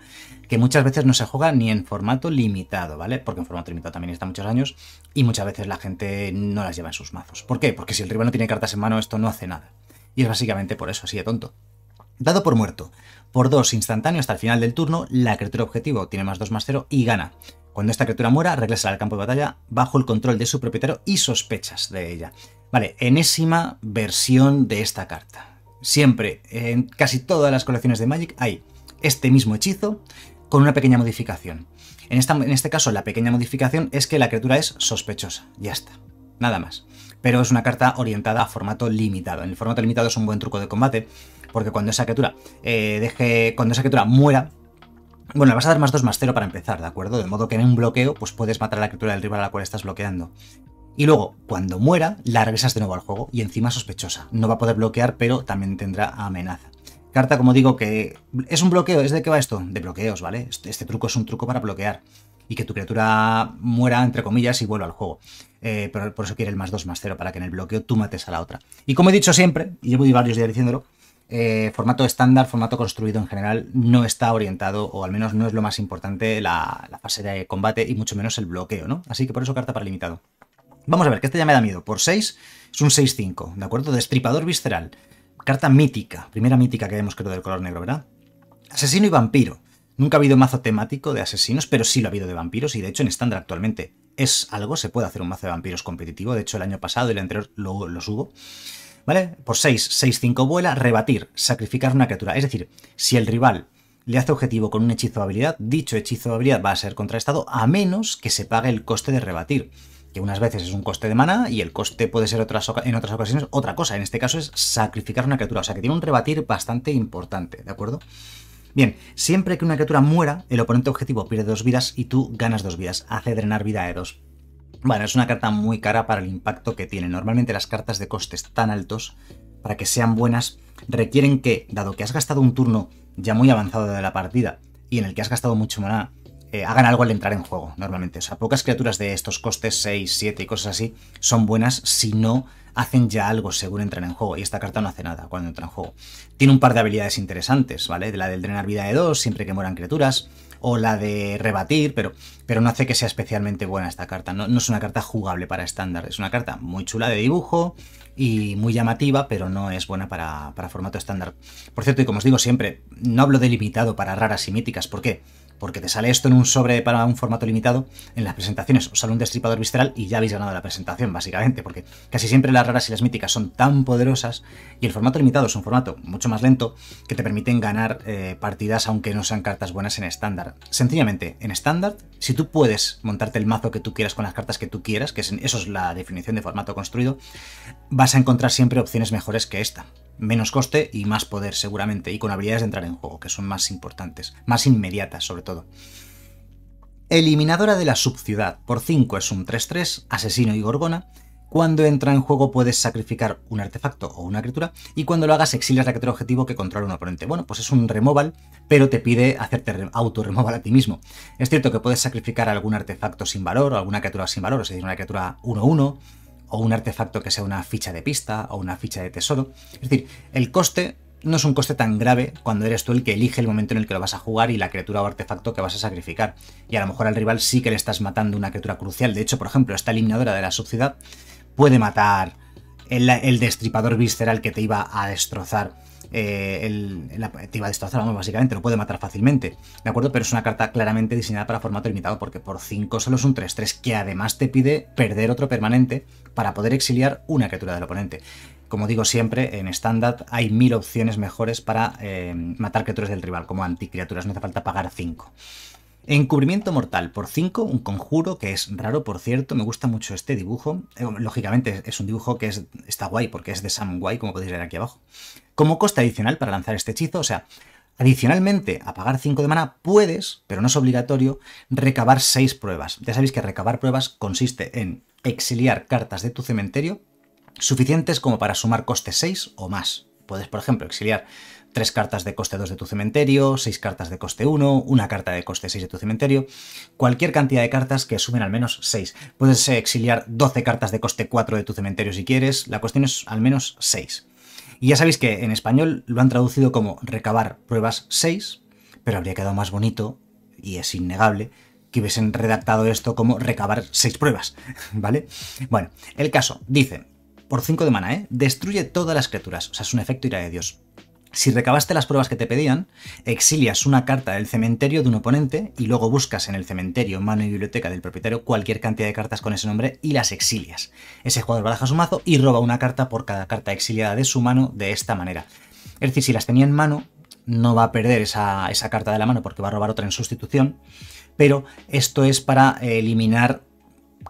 Speaker 1: que muchas veces no se juega ni en formato limitado, ¿vale? Porque en formato limitado también está muchos años y muchas veces la gente no las lleva en sus mazos. ¿Por qué? Porque si el rival no tiene cartas en mano, esto no hace nada. Y es básicamente por eso, así de tonto. Dado por muerto. Por dos instantáneo hasta el final del turno, la criatura objetivo tiene más 2 más 0 y gana. Cuando esta criatura muera, regresa al campo de batalla bajo el control de su propietario y sospechas de ella. Vale, enésima versión de esta carta. Siempre, en casi todas las colecciones de Magic hay este mismo hechizo con una pequeña modificación. En, este caso, la pequeña modificación es que la criatura es sospechosa. Ya está. Nada más. Pero es una carta orientada a formato limitado. En el formato limitado es un buen truco de combate, porque cuando esa criatura eh, deje. cuando esa criatura muera, bueno, le vas a dar más 2 más 0 para empezar, ¿de acuerdo? De modo que en un bloqueo pues puedes matar a la criatura del rival a la cual estás bloqueando. Y luego, cuando muera, la regresas de nuevo al juego y encima sospechosa. No va a poder bloquear, pero también tendrá amenaza. Carta, como digo, que es un bloqueo. ¿Es de qué va esto? De bloqueos, ¿vale? Este, este truco es un truco para bloquear y que tu criatura muera, entre comillas, y vuelva al juego. Eh, pero por eso quiere el más 2 más 0, para que en el bloqueo tú mates a la otra. Y como he dicho siempre, y voy varios días diciéndolo, eh, formato estándar, formato construido en general, no está orientado, o al menos no es lo más importante, la, fase de combate y mucho menos el bloqueo, ¿no? Así que por eso carta para limitado. Vamos a ver, que este ya me da miedo. Por 6 es un 6-5, ¿de acuerdo? Destripador visceral. Carta mítica, primera mítica que vemos creo del color negro, ¿verdad? Asesino y vampiro. Nunca ha habido mazo temático de asesinos, pero sí lo ha habido de vampiros y de hecho en estándar actualmente es algo, se puede hacer un mazo de vampiros competitivo, de hecho el año pasado y el anterior lo, los hubo. ¿vale? Por 6, 6, 5 vuela, rebatir, sacrificar una criatura. Es decir, si el rival le hace objetivo con un hechizo de habilidad, dicho hechizo de habilidad va a ser contraestado a menos que se pague el coste de rebatir, que unas veces es un coste de mana y el coste puede ser otras, en otras ocasiones otra cosa. En este caso es sacrificar una criatura, o sea que tiene un rebatir bastante importante, ¿de acuerdo? Bien, siempre que una criatura muera, el oponente objetivo pierde dos vidas y tú ganas dos vidas, hace drenar vida de dos. Bueno, es una carta muy cara para el impacto que tiene. Normalmente las cartas de costes tan altos, para que sean buenas, requieren que, dado que has gastado un turno ya muy avanzado de la partida y en el que has gastado mucho maná, eh, hagan algo al entrar en juego, normalmente. O sea, pocas criaturas de estos costes 6, 7 y cosas así son buenas si no hacen ya algo según entran en juego. Y esta carta no hace nada cuando entra en juego. Tiene un par de habilidades interesantes, ¿vale? De la del drenar vida de 2, siempre que mueran criaturas o la de rebatir, pero, pero no hace que sea especialmente buena esta carta. No, no es una carta jugable para estándar, es una carta muy chula de dibujo y muy llamativa, pero no es buena para, para formato estándar. Por cierto, y como os digo siempre, no hablo delimitado limitado para raras y míticas, ¿por qué? porque te sale esto en un sobre para un formato limitado en las presentaciones. Os sale un destripador visceral y ya habéis ganado la presentación, básicamente, porque casi siempre las raras y las míticas son tan poderosas y el formato limitado es un formato mucho más lento que te permiten ganar eh, partidas aunque no sean cartas buenas en estándar. Sencillamente, en estándar, si tú puedes montarte el mazo que tú quieras con las cartas que tú quieras, que eso es la definición de formato construido, vas a encontrar siempre opciones mejores que esta menos coste y más poder seguramente, y con habilidades de entrar en juego, que son más importantes, más inmediatas sobre todo Eliminadora de la subciudad, por 5 es un 3-3, asesino y gorgona. Cuando entra en juego puedes sacrificar un artefacto o una criatura y cuando lo hagas exilias la criatura objetivo que controla un oponente. Bueno, pues es un removal, pero te pide hacerte auto-removal a ti mismo. Es cierto que puedes sacrificar algún artefacto sin valor o alguna criatura sin valor, es decir, una criatura 1-1 o un artefacto que sea una ficha de pista o una ficha de tesoro. Es decir, el coste no es un coste tan grave cuando eres tú el que elige el momento en el que lo vas a jugar y la criatura o artefacto que vas a sacrificar. Y a lo mejor al rival sí que le estás matando una criatura crucial. De hecho, por ejemplo, esta eliminadora de la sociedad puede matar el, destripador visceral que te iba a destrozar. Eh, te iba a destrozar, vamos, básicamente, lo puede matar fácilmente, ¿de acuerdo? Pero es una carta claramente diseñada para formato limitado, porque por 5 solo es un 3-3, que además te pide perder otro permanente para poder exiliar una criatura del oponente. Como digo siempre, en estándar hay mil opciones mejores para eh, matar criaturas del rival, como anticriaturas, no hace falta pagar 5. Encubrimiento mortal por 5, un conjuro que es raro, por cierto, me gusta mucho este dibujo. Eh, lógicamente es un dibujo que es, está guay porque es de Sam Guay, como podéis ver aquí abajo. Como coste adicional para lanzar este hechizo, o sea, adicionalmente a pagar 5 de mana puedes, pero no es obligatorio, recabar 6 pruebas. Ya sabéis que recabar pruebas consiste en exiliar cartas de tu cementerio suficientes como para sumar coste 6 o más. Puedes, por ejemplo, exiliar 3 cartas de coste 2 de tu cementerio, 6 cartas de coste 1, una carta de coste 6 de tu cementerio, cualquier cantidad de cartas que sumen al menos 6. Puedes eh, exiliar 12 cartas de coste 4 de tu cementerio si quieres, la cuestión es al menos 6. Y ya sabéis que en español lo han traducido como recabar pruebas 6, pero habría quedado más bonito, y es innegable, que hubiesen redactado esto como recabar 6 pruebas, ¿vale? Bueno, el caso, dice, por 5 de mana, ¿eh? Destruye todas las criaturas, o sea, es un efecto ira de Dios. Si recabaste las pruebas que te pedían, exilias una carta del cementerio de un oponente y luego buscas en el cementerio, mano y biblioteca del propietario cualquier cantidad de cartas con ese nombre y las exilias. Ese jugador baraja su mazo y roba una carta por cada carta exiliada de su mano de esta manera. Es decir, si las tenía en mano, no va a perder esa, esa carta de la mano porque va a robar otra en sustitución, pero esto es para eliminar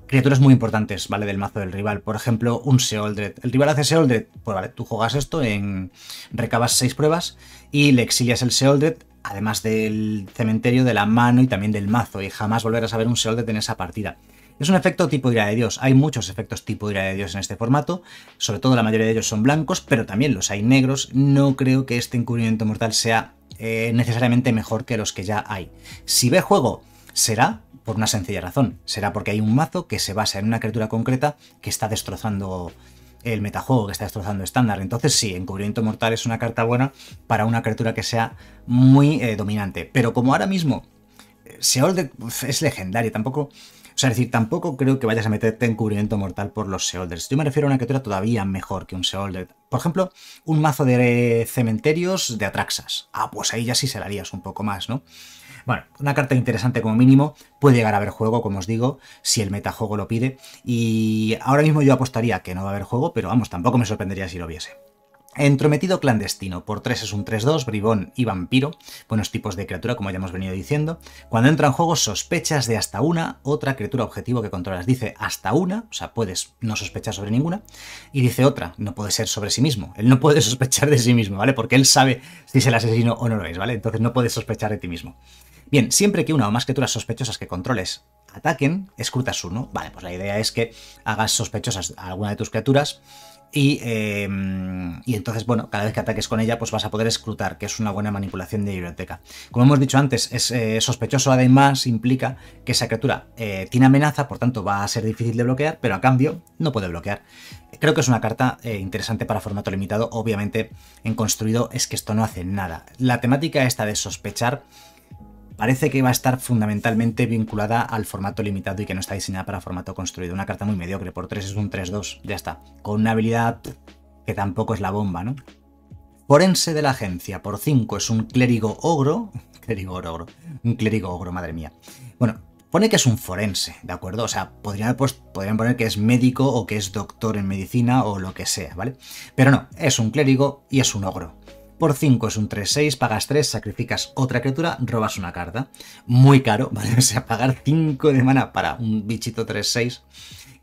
Speaker 1: criaturas muy importantes, ¿vale? Del mazo del rival. Por ejemplo, un Seoldred. El rival hace Seoldred, pues vale, tú juegas esto en... Recabas seis pruebas y le exilias el Seoldred, además del cementerio, de la mano y también del mazo. Y jamás volverás a ver un Seoldred en esa partida. Es un efecto tipo ira de Dios. Hay muchos efectos tipo ira de Dios en este formato. Sobre todo la mayoría de ellos son blancos, pero también los hay negros. No creo que este encubrimiento mortal sea eh, necesariamente mejor que los que ya hay. Si ve juego, será, por una sencilla razón. Será porque hay un mazo que se basa en una criatura concreta que está destrozando el metajuego, que está destrozando estándar. Entonces sí, encubrimiento mortal es una carta buena para una criatura que sea muy eh, dominante. Pero como ahora mismo eh, Seolder es legendario, tampoco... O sea, decir, tampoco creo que vayas a meterte encubrimiento mortal por los Seolders. Yo me refiero a una criatura todavía mejor que un Seolder. Por ejemplo, un mazo de eh, cementerios de Atraxas. Ah, pues ahí ya sí se la harías un poco más, ¿no? Bueno, una carta interesante como mínimo, puede llegar a haber juego, como os digo, si el metajuego lo pide, y ahora mismo yo apostaría que no va a haber juego, pero vamos, tampoco me sorprendería si lo viese. Entrometido clandestino, por 3 es un 3-2, bribón y vampiro, buenos tipos de criatura como ya hemos venido diciendo. Cuando entra en juego sospechas de hasta una, otra criatura objetivo que controlas dice hasta una, o sea, puedes no sospechar sobre ninguna, y dice otra, no puede ser sobre sí mismo, él no puede sospechar de sí mismo, ¿vale? Porque él sabe si es el asesino o no lo es, ¿vale? Entonces no puedes sospechar de ti mismo. Bien, siempre que una o más criaturas sospechosas que controles ataquen, escrutas uno. Vale, pues la idea es que hagas sospechosas a alguna de tus criaturas y, em, entonces, bueno, cada vez que ataques con ella, pues vas a poder escrutar, que es una buena manipulación de biblioteca. Como hemos dicho antes, es eh, sospechoso, además, implica que esa criatura eh, tiene amenaza, por tanto va a ser difícil de bloquear, pero a cambio no puede bloquear. Creo que es una carta eh, interesante para formato limitado. Obviamente, en construido es que esto no hace nada. La temática esta de sospechar parece que va a estar fundamentalmente vinculada al formato limitado y que no está diseñada para formato construido. Una carta muy mediocre, por 3 es un 3-2, ya está. Con una habilidad que tampoco es la bomba, ¿no? Forense de la agencia, por 5 es un clérigo ogro. Clérigo ogro, un clérigo ogro, madre mía. Bueno, pone que es un forense, ¿de acuerdo? O sea, podrían, pues, podrían poner que es médico o que es doctor en medicina o lo que sea, ¿vale? Pero no, es un clérigo y es un ogro. Por 5 es un 3-6, pagas 3, sacrificas otra criatura, robas una carta. Muy caro, ¿vale? O sea, pagar 5 de mana para un bichito 3-6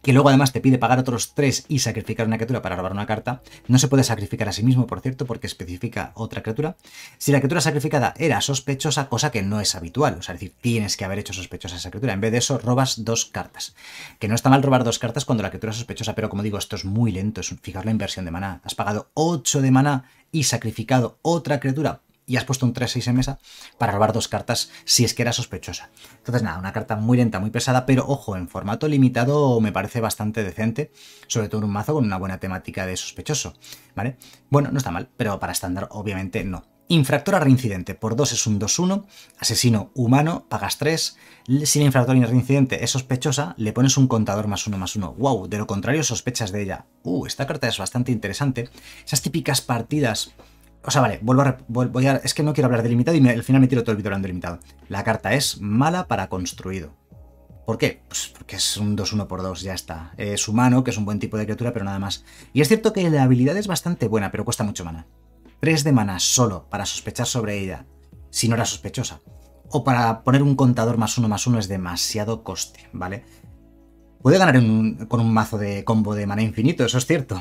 Speaker 1: que luego además te pide pagar otros 3 y sacrificar una criatura para robar una carta. No se puede sacrificar a sí mismo, por cierto, porque especifica otra criatura. Si la criatura sacrificada era sospechosa, cosa que no es habitual, o sea, decir, tienes que haber hecho sospechosa esa criatura. En vez de eso, robas dos cartas. Que no está mal robar dos cartas cuando la criatura es sospechosa, pero como digo, esto es muy lento, es fijar la inversión de maná. Has pagado 8 de maná y sacrificado otra criatura y has puesto un 3-6 en mesa para robar dos cartas si es que era sospechosa. Entonces nada, una carta muy lenta, muy pesada, pero ojo, en formato limitado me parece bastante decente, sobre todo en un mazo con una buena temática de sospechoso, ¿vale? Bueno, no está mal, pero para estándar obviamente no. Infractora reincidente, por 2 es un 2-1, asesino humano, pagas 3, si la infractora reincidente es sospechosa, le pones un contador más 1 más 1, wow, de lo contrario sospechas de ella. Uh, esta carta es bastante interesante, esas típicas partidas o sea, vale, vuelvo a, Es que no quiero hablar de limitado y al final me tiro todo el vídeo hablando de limitado. La carta es mala para construido. ¿Por qué? Pues porque es un 2-1 por 2, ya está. Es humano, que es un buen tipo de criatura, pero nada más. Y es cierto que la habilidad es bastante buena, pero cuesta mucho mana. 3 de mana solo para sospechar sobre ella, si no era sospechosa. O para poner un contador más uno más uno es demasiado coste, ¿vale? puede ganar con un mazo de combo de mana infinito, eso es cierto,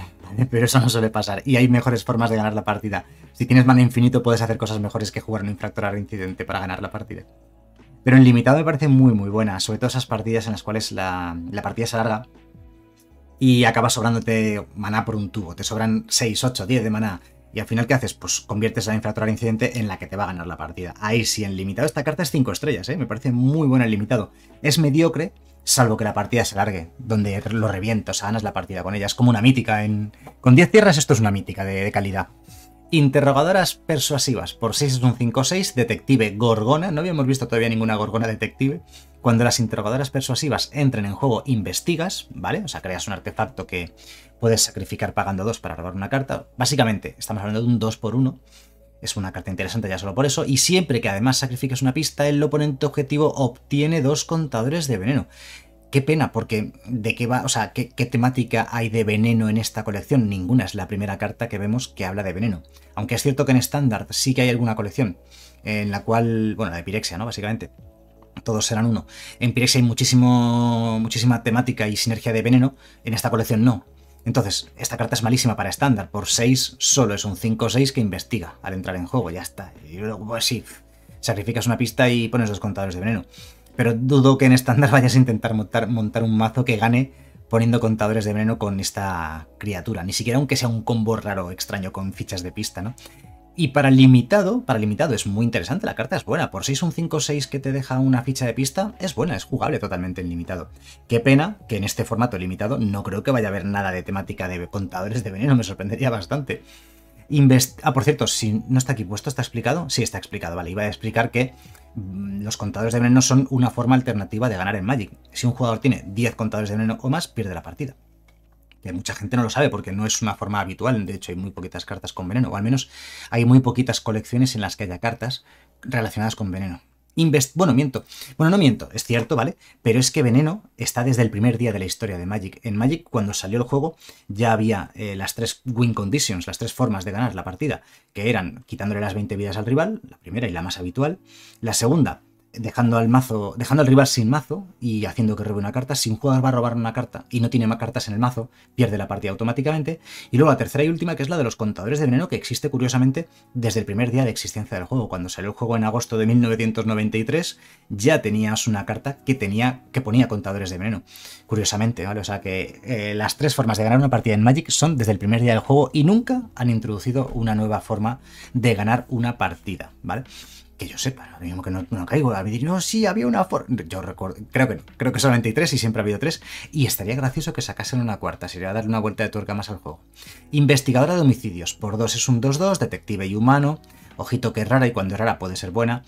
Speaker 1: pero eso no suele pasar. Y hay mejores formas de ganar la partida. Si tienes mana infinito, puedes hacer cosas mejores que jugar un infractor incidente para ganar la partida. Pero en limitado me parece muy, muy buena, sobre todo esas partidas en las cuales la, partida se alarga y acabas sobrándote maná por un tubo. Te sobran 6, 8, 10 de maná. Y al final, ¿qué haces? Pues conviertes la al incidente en la que te va a ganar la partida. Ahí sí, en limitado esta carta es 5 estrellas, ¿eh? me parece muy buena en limitado. Es mediocre, salvo que la partida se largue, donde lo reviento, o sea, ganas la partida con ella. Es como una mítica. En... Con 10 tierras esto es una mítica de, de calidad. Interrogadoras persuasivas. Por 6 es un 5-6. Detective Gorgona. No habíamos visto todavía ninguna Gorgona detective. Cuando las interrogadoras persuasivas entren en juego, investigas, ¿vale? O sea, creas un artefacto que puedes sacrificar pagando 2 para robar una carta. Básicamente, estamos hablando de un 2 por 1 es una carta interesante ya solo por eso, y siempre que además sacrificas una pista, el oponente objetivo obtiene dos contadores de veneno. Qué pena, porque de qué va, o sea, ¿qué, temática hay de veneno en esta colección? Ninguna, es la primera carta que vemos que habla de veneno. Aunque es cierto que en estándar sí que hay alguna colección, en la cual, bueno, la de Pirexia, ¿no? Básicamente todos serán uno. En Pirexia hay muchísimo, muchísima temática y sinergia de veneno, en esta colección no. Entonces, esta carta es malísima para estándar. Por 6 solo es un 5-6 que investiga al entrar en juego, ya está. Y luego, pues sí, sacrificas una pista y pones los contadores de veneno. Pero dudo que en estándar vayas a intentar montar, montar un mazo que gane poniendo contadores de veneno con esta criatura. Ni siquiera aunque sea un combo raro, extraño, con fichas de pista, ¿no? Y para limitado, para limitado es muy interesante, la carta es buena. Por si es un 5-6 que te deja una ficha de pista, es buena, es jugable totalmente en limitado. Qué pena que en este formato limitado no creo que vaya a haber nada de temática de contadores de veneno, me sorprendería bastante. ah, por cierto, si no está aquí puesto, ¿está explicado? Sí, está explicado, vale. Iba a explicar que mm, los contadores de veneno son una forma alternativa de ganar en Magic. Si un jugador tiene 10 contadores de veneno o más, pierde la partida que mucha gente no lo sabe porque no es una forma habitual, de hecho hay muy poquitas cartas con veneno, o al menos hay muy poquitas colecciones en las que haya cartas relacionadas con veneno. Invest bueno, miento. Bueno, no miento, es cierto, ¿vale? Pero es que Veneno está desde el primer día de la historia de Magic. En Magic, cuando salió el juego, ya había eh, las tres win conditions, las tres formas de ganar la partida, que eran quitándole las 20 vidas al rival, la primera y la más habitual. La segunda, dejando al mazo, dejando al rival sin mazo y haciendo que robe una carta. Si un jugador va a robar una carta y no tiene más cartas en el mazo, pierde la partida automáticamente. Y luego la tercera y última, que es la de los contadores de veneno, que existe curiosamente desde el primer día de existencia del juego. Cuando salió el juego en agosto de 1993, ya tenías una carta que tenía, que ponía contadores de veneno. Curiosamente, ¿vale? O sea que eh, las tres formas de ganar una partida en Magic son desde el primer día del juego y nunca han introducido una nueva forma de ganar una partida, ¿vale? que yo sepa, lo mismo que no, caigo. A decir, no, sí, había una forma, Yo recuerdo, creo que creo que solamente hay tres y siempre ha habido tres. Y estaría gracioso que sacasen una cuarta, sería darle una vuelta de tuerca más al juego. Investigadora de homicidios, por dos es un 2-2, detective y humano. Ojito que es rara y cuando es rara puede ser buena.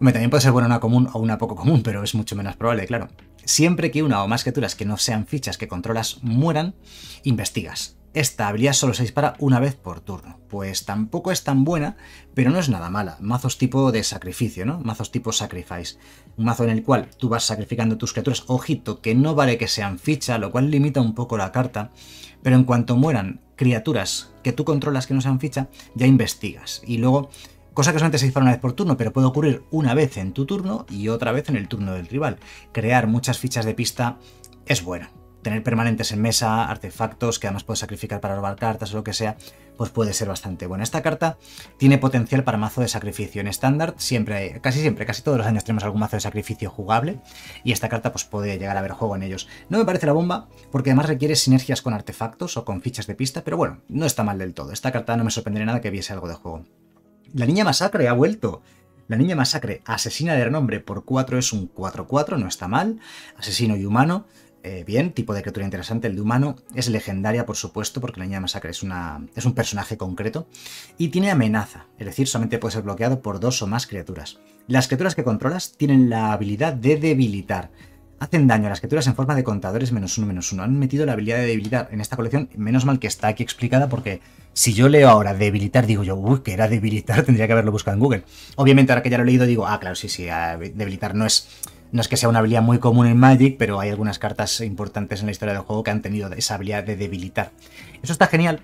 Speaker 1: También puede ser buena una común o una poco común, pero es mucho menos probable, claro. Siempre que una o más criaturas que no sean fichas que controlas mueran, investigas. Esta habilidad solo se dispara una vez por turno, pues tampoco es tan buena, pero no es nada mala. Mazos tipo de sacrificio, ¿no? Mazos tipo sacrifice. Un mazo en el cual tú vas sacrificando tus criaturas, ojito, que no vale que sean ficha, lo cual limita un poco la carta, pero en cuanto mueran criaturas que tú controlas que no sean ficha, ya investigas. Y luego, cosa que solamente se dispara una vez por turno, pero puede ocurrir una vez en tu turno y otra vez en el turno del rival. Crear muchas fichas de pista es bueno tener permanentes en mesa, artefactos que además puedes sacrificar para robar cartas o lo que sea, pues puede ser bastante bueno. Esta carta tiene potencial para mazo de sacrificio. En estándar siempre, casi siempre, casi todos los años tenemos algún mazo de sacrificio jugable y esta carta pues puede llegar a ver juego en ellos. No me parece la bomba porque además requiere sinergias con artefactos o con fichas de pista, pero bueno, no está mal del todo. Esta carta no me sorprendería nada que viese algo de juego. La niña masacre ha vuelto. La niña masacre, asesina de renombre por 4 es un 4-4, no está mal. Asesino y humano. Eh, bien, tipo de criatura interesante, el de humano. Es legendaria, por supuesto, porque la niña de masacre es, una, es un personaje concreto. Y tiene amenaza, es decir, solamente puede ser bloqueado por dos o más criaturas. Las criaturas que controlas tienen la habilidad de debilitar. Hacen daño a las criaturas en forma de contadores menos uno, menos uno. Han metido la habilidad de debilitar en esta colección. Menos mal que está aquí explicada porque si yo leo ahora debilitar, digo yo, uy, que era debilitar, tendría que haberlo buscado en Google. Obviamente ahora que ya lo he leído digo, ah, claro, sí, sí, ah, debilitar no es no es que sea una habilidad muy común en Magic, pero hay algunas cartas importantes en la historia del juego que han tenido esa habilidad de debilitar. Eso está genial,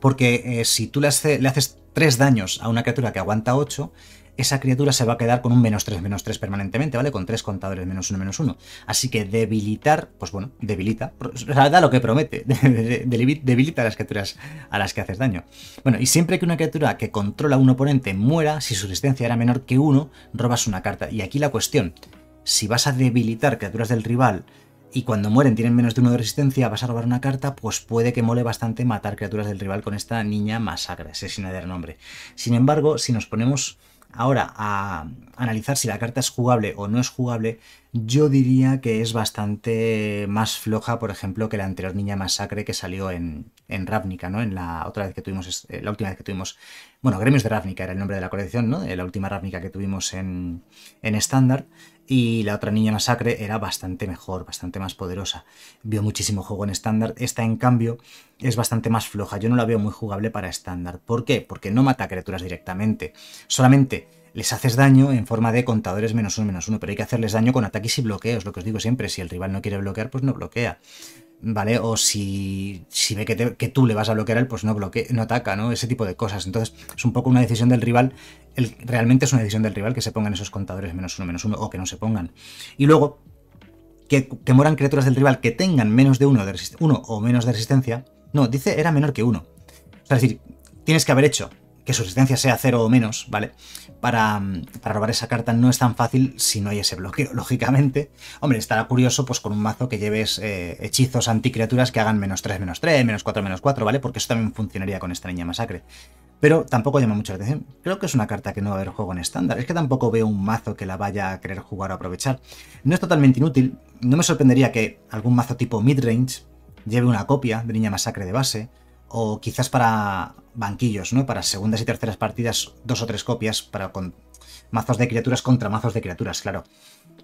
Speaker 1: porque eh, si tú le, haces 3 daños a una criatura que aguanta 8, esa criatura se va a quedar con un menos 3, menos 3 permanentemente, ¿vale? Con 3 contadores, menos 1, menos 1. Así que debilitar, pues bueno, debilita, da lo que promete, debilita a las criaturas a las que haces daño. Bueno, y siempre que una criatura que controla un oponente muera, si su resistencia era menor que 1, robas una carta. Y aquí la cuestión, si vas a debilitar criaturas del rival y cuando mueren tienen menos de uno de resistencia, vas a robar una carta, pues puede que mole bastante matar criaturas del rival con esta niña masacre, sin de nombre. Sin embargo, si nos ponemos ahora a analizar si la carta es jugable o no es jugable, yo diría que es bastante más floja, por ejemplo, que la anterior Niña Masacre que salió en, en Ravnica, ¿no? En la otra vez que tuvimos, eh, la última vez que tuvimos, bueno, Gremios de Ravnica era el nombre de la colección, ¿no? Eh, la última Ravnica que tuvimos en estándar. y la otra Niña Masacre era bastante mejor, bastante más poderosa. Vio muchísimo juego en estándar. Esta, en cambio, es bastante más floja. Yo no la veo muy jugable para estándar. ¿Por qué? Porque no mata criaturas directamente. Solamente les haces daño en forma de contadores menos uno, menos uno, pero hay que hacerles daño con ataques y bloqueos, lo que os digo siempre, si el rival no quiere bloquear, pues no bloquea. ¿Vale? O si, ve que, tú le vas a bloquear él, pues no bloquea, no ataca, ¿no? Ese tipo de cosas. Entonces, es un poco una decisión del rival. realmente es una decisión del rival que se pongan esos contadores menos uno, menos uno, o que no se pongan. Y luego, que, moran criaturas del rival que tengan menos de uno de uno o menos de resistencia. No, dice era menor que uno. es decir, tienes que haber hecho que su resistencia sea cero o menos, ¿vale? Mm, para, robar esa carta no es tan fácil si no hay ese bloqueo, lógicamente. Hombre, estará curioso pues con un mazo que lleves hechizos eh, hechizos anticriaturas que hagan menos 3, menos 3, menos 4, menos 4, ¿vale? Porque eso también funcionaría con esta niña masacre. Pero tampoco llama mucho la atención. Creo que es una carta que no va a haber juego en estándar. Es que tampoco veo un mazo que la vaya a querer jugar o aprovechar. No es totalmente inútil. No me sorprendería que algún mazo tipo midrange lleve una copia de Niña Masacre de base. O quizás para banquillos, ¿no? Para segundas y terceras partidas, dos o tres copias para con mazos de criaturas contra mazos de criaturas, claro.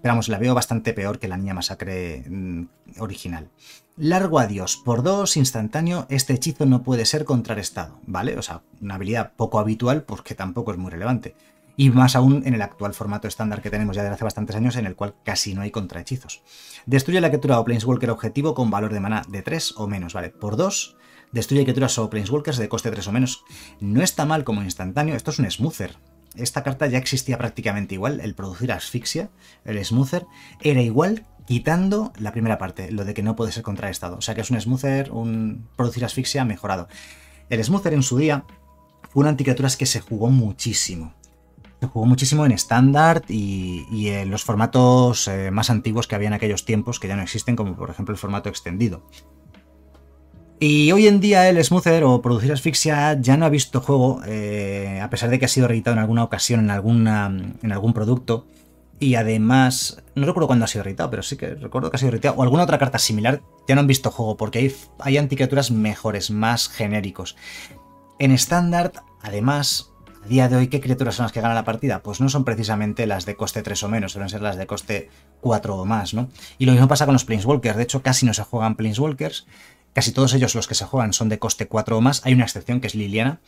Speaker 1: Pero vamos, la veo bastante peor que la niña masacre mm, original. Largo adiós, por dos, instantáneo, este hechizo no puede ser contrarrestado, ¿vale? O sea, una habilidad poco habitual, porque tampoco es muy relevante. Y más aún en el actual formato estándar que tenemos ya desde hace bastantes años, en el cual casi no hay contrahechizos. Destruye la criatura o Planeswalker objetivo con valor de maná de tres o menos, ¿vale? Por dos... Destruye criaturas o Planeswalkers de coste 3 o menos. No está mal como instantáneo, esto es un smoother. Esta carta ya existía prácticamente igual, el producir asfixia, el smoother, era igual quitando la primera parte, lo de que no puede ser contraestado. O sea que es un smoother, un producir asfixia mejorado. El smoother en su día fue una anticriaturas que se jugó muchísimo. Se jugó muchísimo en estándar y, y, en los formatos eh, más antiguos que había en aquellos tiempos que ya no existen, como por ejemplo el formato extendido. Y hoy en día el smoother o producir asfixia ya no ha visto juego, eh, a pesar de que ha sido reitado en alguna ocasión en, en algún producto. Y además, no recuerdo cuándo ha sido reitado pero sí que recuerdo que ha sido reitado O alguna otra carta similar ya no han visto juego, porque hay, hay anticriaturas mejores, más genéricos. En estándar, además, a día de hoy, ¿qué criaturas son las que ganan la partida? Pues no son precisamente las de coste 3 o menos, suelen ser las de coste 4 o más, ¿no? Y lo mismo pasa con los Planeswalkers, de hecho casi no se juegan Planeswalkers. Casi todos ellos los que se juegan son de coste 4 o más, hay una excepción que es Liliana,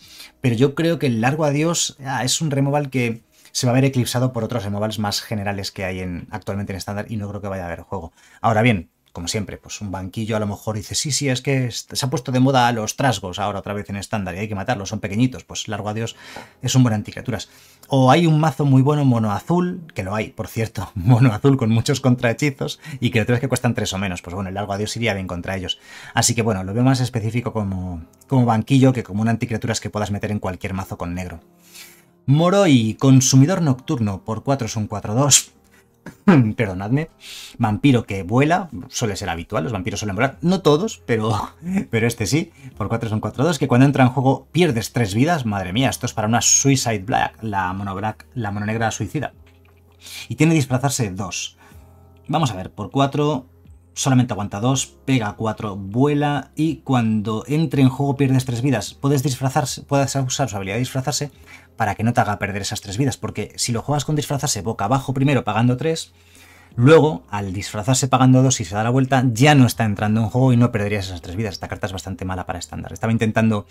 Speaker 1: pero yo creo que el largo adiós ah, es un removal que se va a ver eclipsado por otros removals más generales que hay en, actualmente en estándar y no creo que vaya a haber juego. Ahora bien, como siempre, pues un banquillo a lo mejor dice, sí, sí, es que se ha puesto de moda los trasgos ahora otra vez en estándar y hay que matarlos, son pequeñitos, pues largo adiós, es un buen anticriaturas. O hay un mazo muy bueno mono azul, que lo hay, por cierto, mono azul con muchos contrahechizos y criaturas que cuestan tres o menos, pues bueno, el largo adiós iría bien contra ellos. Así que bueno, lo veo más específico como, como banquillo que como un anticriaturas que puedas meter en cualquier mazo con negro. Moro y consumidor nocturno por 4 son 4-2 perdonadme, vampiro que vuela, suele ser habitual, los vampiros suelen volar, no todos, pero, pero este sí, por 4 son 4-2, que cuando entra en juego pierdes 3 vidas, madre mía, esto es para una Suicide Black, la mono, black, la mono negra suicida. Y tiene disfrazarse 2. Vamos a ver, por 4 solamente aguanta 2, pega 4, vuela y cuando entre en juego pierdes 3 vidas. Puedes disfrazarse, puedes usar su habilidad de disfrazarse para que no te haga perder esas tres vidas, porque si lo juegas con disfrazarse boca abajo primero pagando tres, luego al disfrazarse pagando dos y se da la vuelta ya no está entrando en juego y no perderías esas tres vidas. Esta carta es bastante mala para estándar. Estaba intentando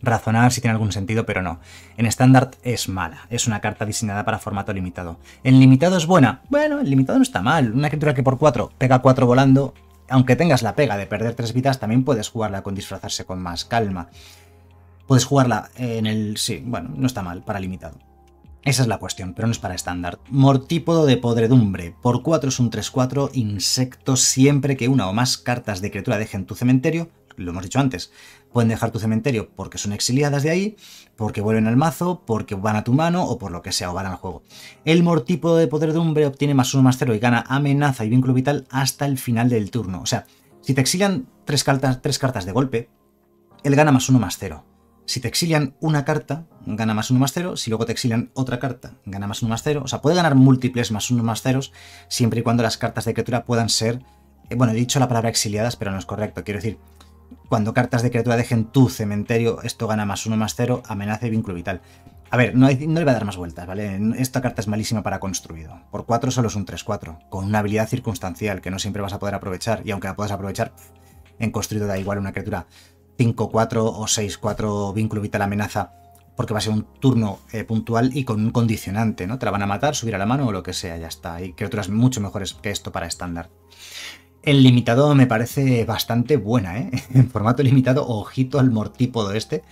Speaker 1: razonar si tiene algún sentido, pero no. En estándar es mala, es una carta diseñada para formato limitado. En limitado es buena, bueno, en limitado no está mal, una criatura que por cuatro pega cuatro volando aunque tengas la pega de perder tres vidas, también puedes jugarla con disfrazarse con más calma. Puedes jugarla en el... Sí, bueno, no está mal, para limitado. Esa es la cuestión, pero no es para estándar. Mortípodo de podredumbre. Por 4 es un 3-4 insecto siempre que una o más cartas de criatura dejen tu cementerio. Lo hemos dicho antes. Pueden dejar tu cementerio porque son exiliadas de ahí, porque vuelven al mazo, porque van a tu mano o por lo que sea, o van al juego. El mortípodo de podredumbre obtiene más 1 más 0 y gana amenaza y vínculo vital hasta el final del turno. O sea, si te exilian 3 cartas, tres cartas de golpe, él gana más 1 más 0 si te exilian una carta, gana más uno más cero. Si luego te exilian otra carta, gana más uno más cero. O sea, puede ganar múltiples más uno más ceros, siempre y cuando las cartas de criatura puedan ser. Eh, bueno, he dicho la palabra exiliadas, pero no es correcto. Quiero decir, cuando cartas de criatura dejen tu cementerio, esto gana más uno más cero, amenaza y vínculo vital. A ver, no, no, le voy a dar más vueltas, ¿vale? Esta carta es malísima para construido. Por cuatro solo es un 3-4, con una habilidad circunstancial que no siempre vas a poder aprovechar, y aunque la puedas aprovechar, en construido da igual una criatura 5-4 o 6-4 vínculo vital amenaza, porque va a ser un turno eh, puntual y con un condicionante, ¿no? Te la van a matar, subir a la mano o lo que sea, ya está. Hay criaturas mucho mejores que esto para estándar. El limitado me parece bastante buena, ¿eh? En formato limitado, ojito al mortípodo este,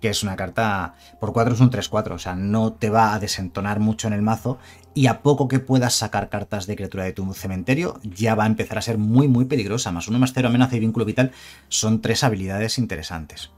Speaker 1: que es una carta por 4 es un 3-4, o sea, no te va a desentonar mucho en el mazo y a poco que puedas sacar cartas de criatura de tu cementerio, ya va a empezar a ser muy, muy peligrosa. Más uno, más cero, amenaza y vínculo vital son tres habilidades interesantes.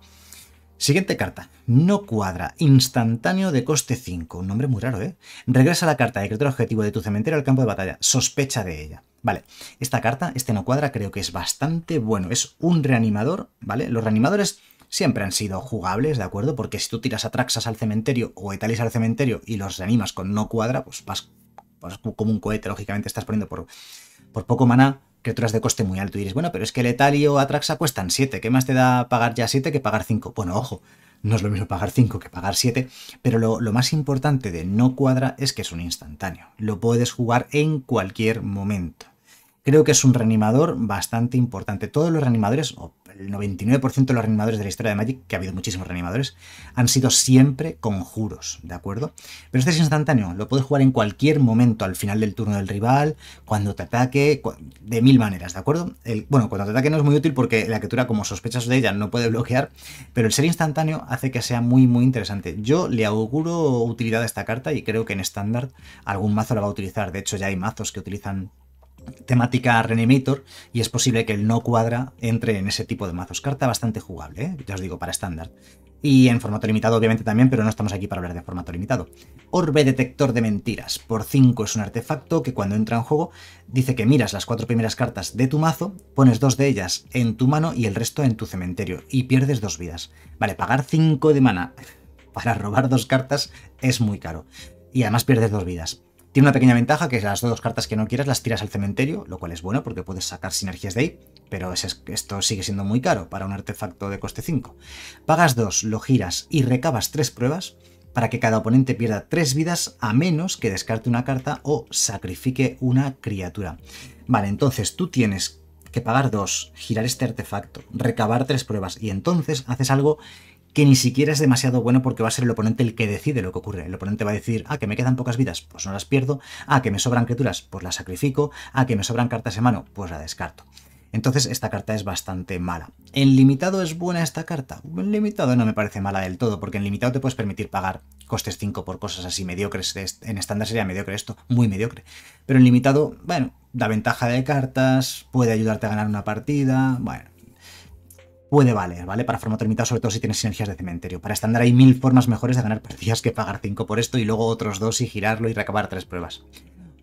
Speaker 1: Siguiente carta. No cuadra. Instantáneo de coste 5. Un nombre muy raro, ¿eh? Regresa la carta de criatura objetivo de tu cementerio al campo de batalla. Sospecha de ella. Vale, esta carta, este no cuadra, creo que es bastante bueno. Es un reanimador, ¿vale? Los reanimadores siempre han sido jugables, ¿de acuerdo? Porque si tú tiras Atraxas al cementerio o Etalis al cementerio y los reanimas con no cuadra, pues vas, como un cohete, lógicamente estás poniendo por, por poco maná criaturas de coste muy alto. Y dices, bueno, pero es que el Etali o Atraxa cuestan 7, ¿qué más te da pagar ya 7 que pagar 5? Bueno, ojo, no es lo mismo pagar 5 que pagar 7, pero lo, lo, más importante de no cuadra es que es un instantáneo. Lo puedes jugar en cualquier momento. Creo que es un reanimador bastante importante. Todos los reanimadores, o el 99% de los reanimadores de la historia de Magic, que ha habido muchísimos reanimadores, han sido siempre conjuros, ¿de acuerdo? Pero este es instantáneo, lo puedes jugar en cualquier momento, al final del turno del rival, cuando te ataque, de mil maneras, ¿de acuerdo? bueno, cuando te ataque no es muy útil porque la criatura, como sospechas de ella, no puede bloquear, pero el ser instantáneo hace que sea muy, muy interesante. Yo le auguro utilidad a esta carta y creo que en estándar algún mazo la va a utilizar. De hecho, ya hay mazos que utilizan temática Reanimator y es posible que el no cuadra entre en ese tipo de mazos. Carta bastante jugable, ¿eh? ya os digo, para estándar. Y en formato limitado obviamente también, pero no estamos aquí para hablar de formato limitado. Orbe Detector de Mentiras. Por 5 es un artefacto que cuando entra en juego dice que miras las cuatro primeras cartas de tu mazo, pones dos de ellas en tu mano y el resto en tu cementerio y pierdes dos vidas. Vale, pagar 5 de mana para robar dos cartas es muy caro. Y además pierdes dos vidas. Tiene una pequeña ventaja, que las dos cartas que no quieras las tiras al cementerio, lo cual es bueno porque puedes sacar sinergias de ahí, pero esto sigue siendo muy caro para un artefacto de coste 5. Pagas 2, lo giras y recabas 3 pruebas para que cada oponente pierda 3 vidas a menos que descarte una carta o sacrifique una criatura. Vale, entonces tú tienes que pagar 2, girar este artefacto, recabar 3 pruebas y entonces haces algo que ni siquiera es demasiado bueno porque va a ser el oponente el que decide lo que ocurre. El oponente va a decir, ah, que me quedan pocas vidas, pues no las pierdo, ah, que me sobran criaturas, pues las sacrifico, ah, que me sobran cartas en mano, pues la descarto. Entonces esta carta es bastante mala. ¿En limitado es buena esta carta? En limitado no me parece mala del todo, porque en limitado te puedes permitir pagar costes 5 por cosas así mediocres. En estándar sería mediocre esto, muy mediocre. Pero en limitado, bueno, da ventaja de cartas, puede ayudarte a ganar una partida, bueno puede valer, ¿vale? Para forma limitado, sobre todo si tienes sinergias de cementerio. Para estándar hay mil formas mejores de ganar partidas que pagar 5 por esto y luego otros 2 y girarlo y recabar tres pruebas.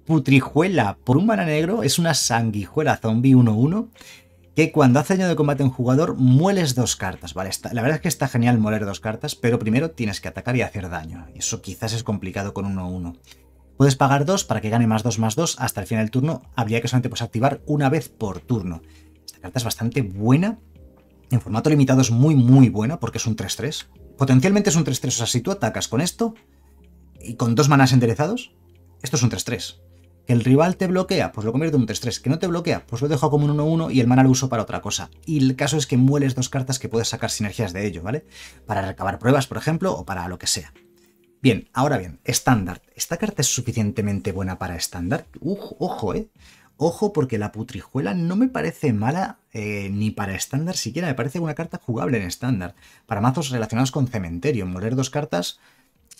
Speaker 1: Putrijuela por un mana negro es una sanguijuela zombie 1-1 que cuando hace daño de combate a un jugador mueles dos cartas, ¿vale? la verdad es que está genial moler dos cartas, pero primero tienes que atacar y hacer daño. Eso quizás es complicado con 1-1. Puedes pagar dos para que gane más 2 más 2 hasta el final del turno. Habría que solamente pues, activar una vez por turno. Esta carta es bastante buena en formato limitado es muy, muy buena porque es un 3-3. Potencialmente es un 3-3. O sea, si tú atacas con esto y con dos manas enderezados, esto es un 3-3. Que el rival te bloquea, pues lo convierte en un 3-3. Que no te bloquea, pues lo dejo como un 1-1 y el mana lo uso para otra cosa. Y el caso es que mueles dos cartas que puedes sacar sinergias de ello, ¿vale? Para recabar pruebas, por ejemplo, o para lo que sea. Bien, ahora bien, estándar. ¿Esta carta es suficientemente buena para estándar? ojo, ¿eh? Ojo porque la putrijuela no me parece mala eh, ni para estándar siquiera, me parece una carta jugable en estándar. Para mazos relacionados con cementerio, moler dos cartas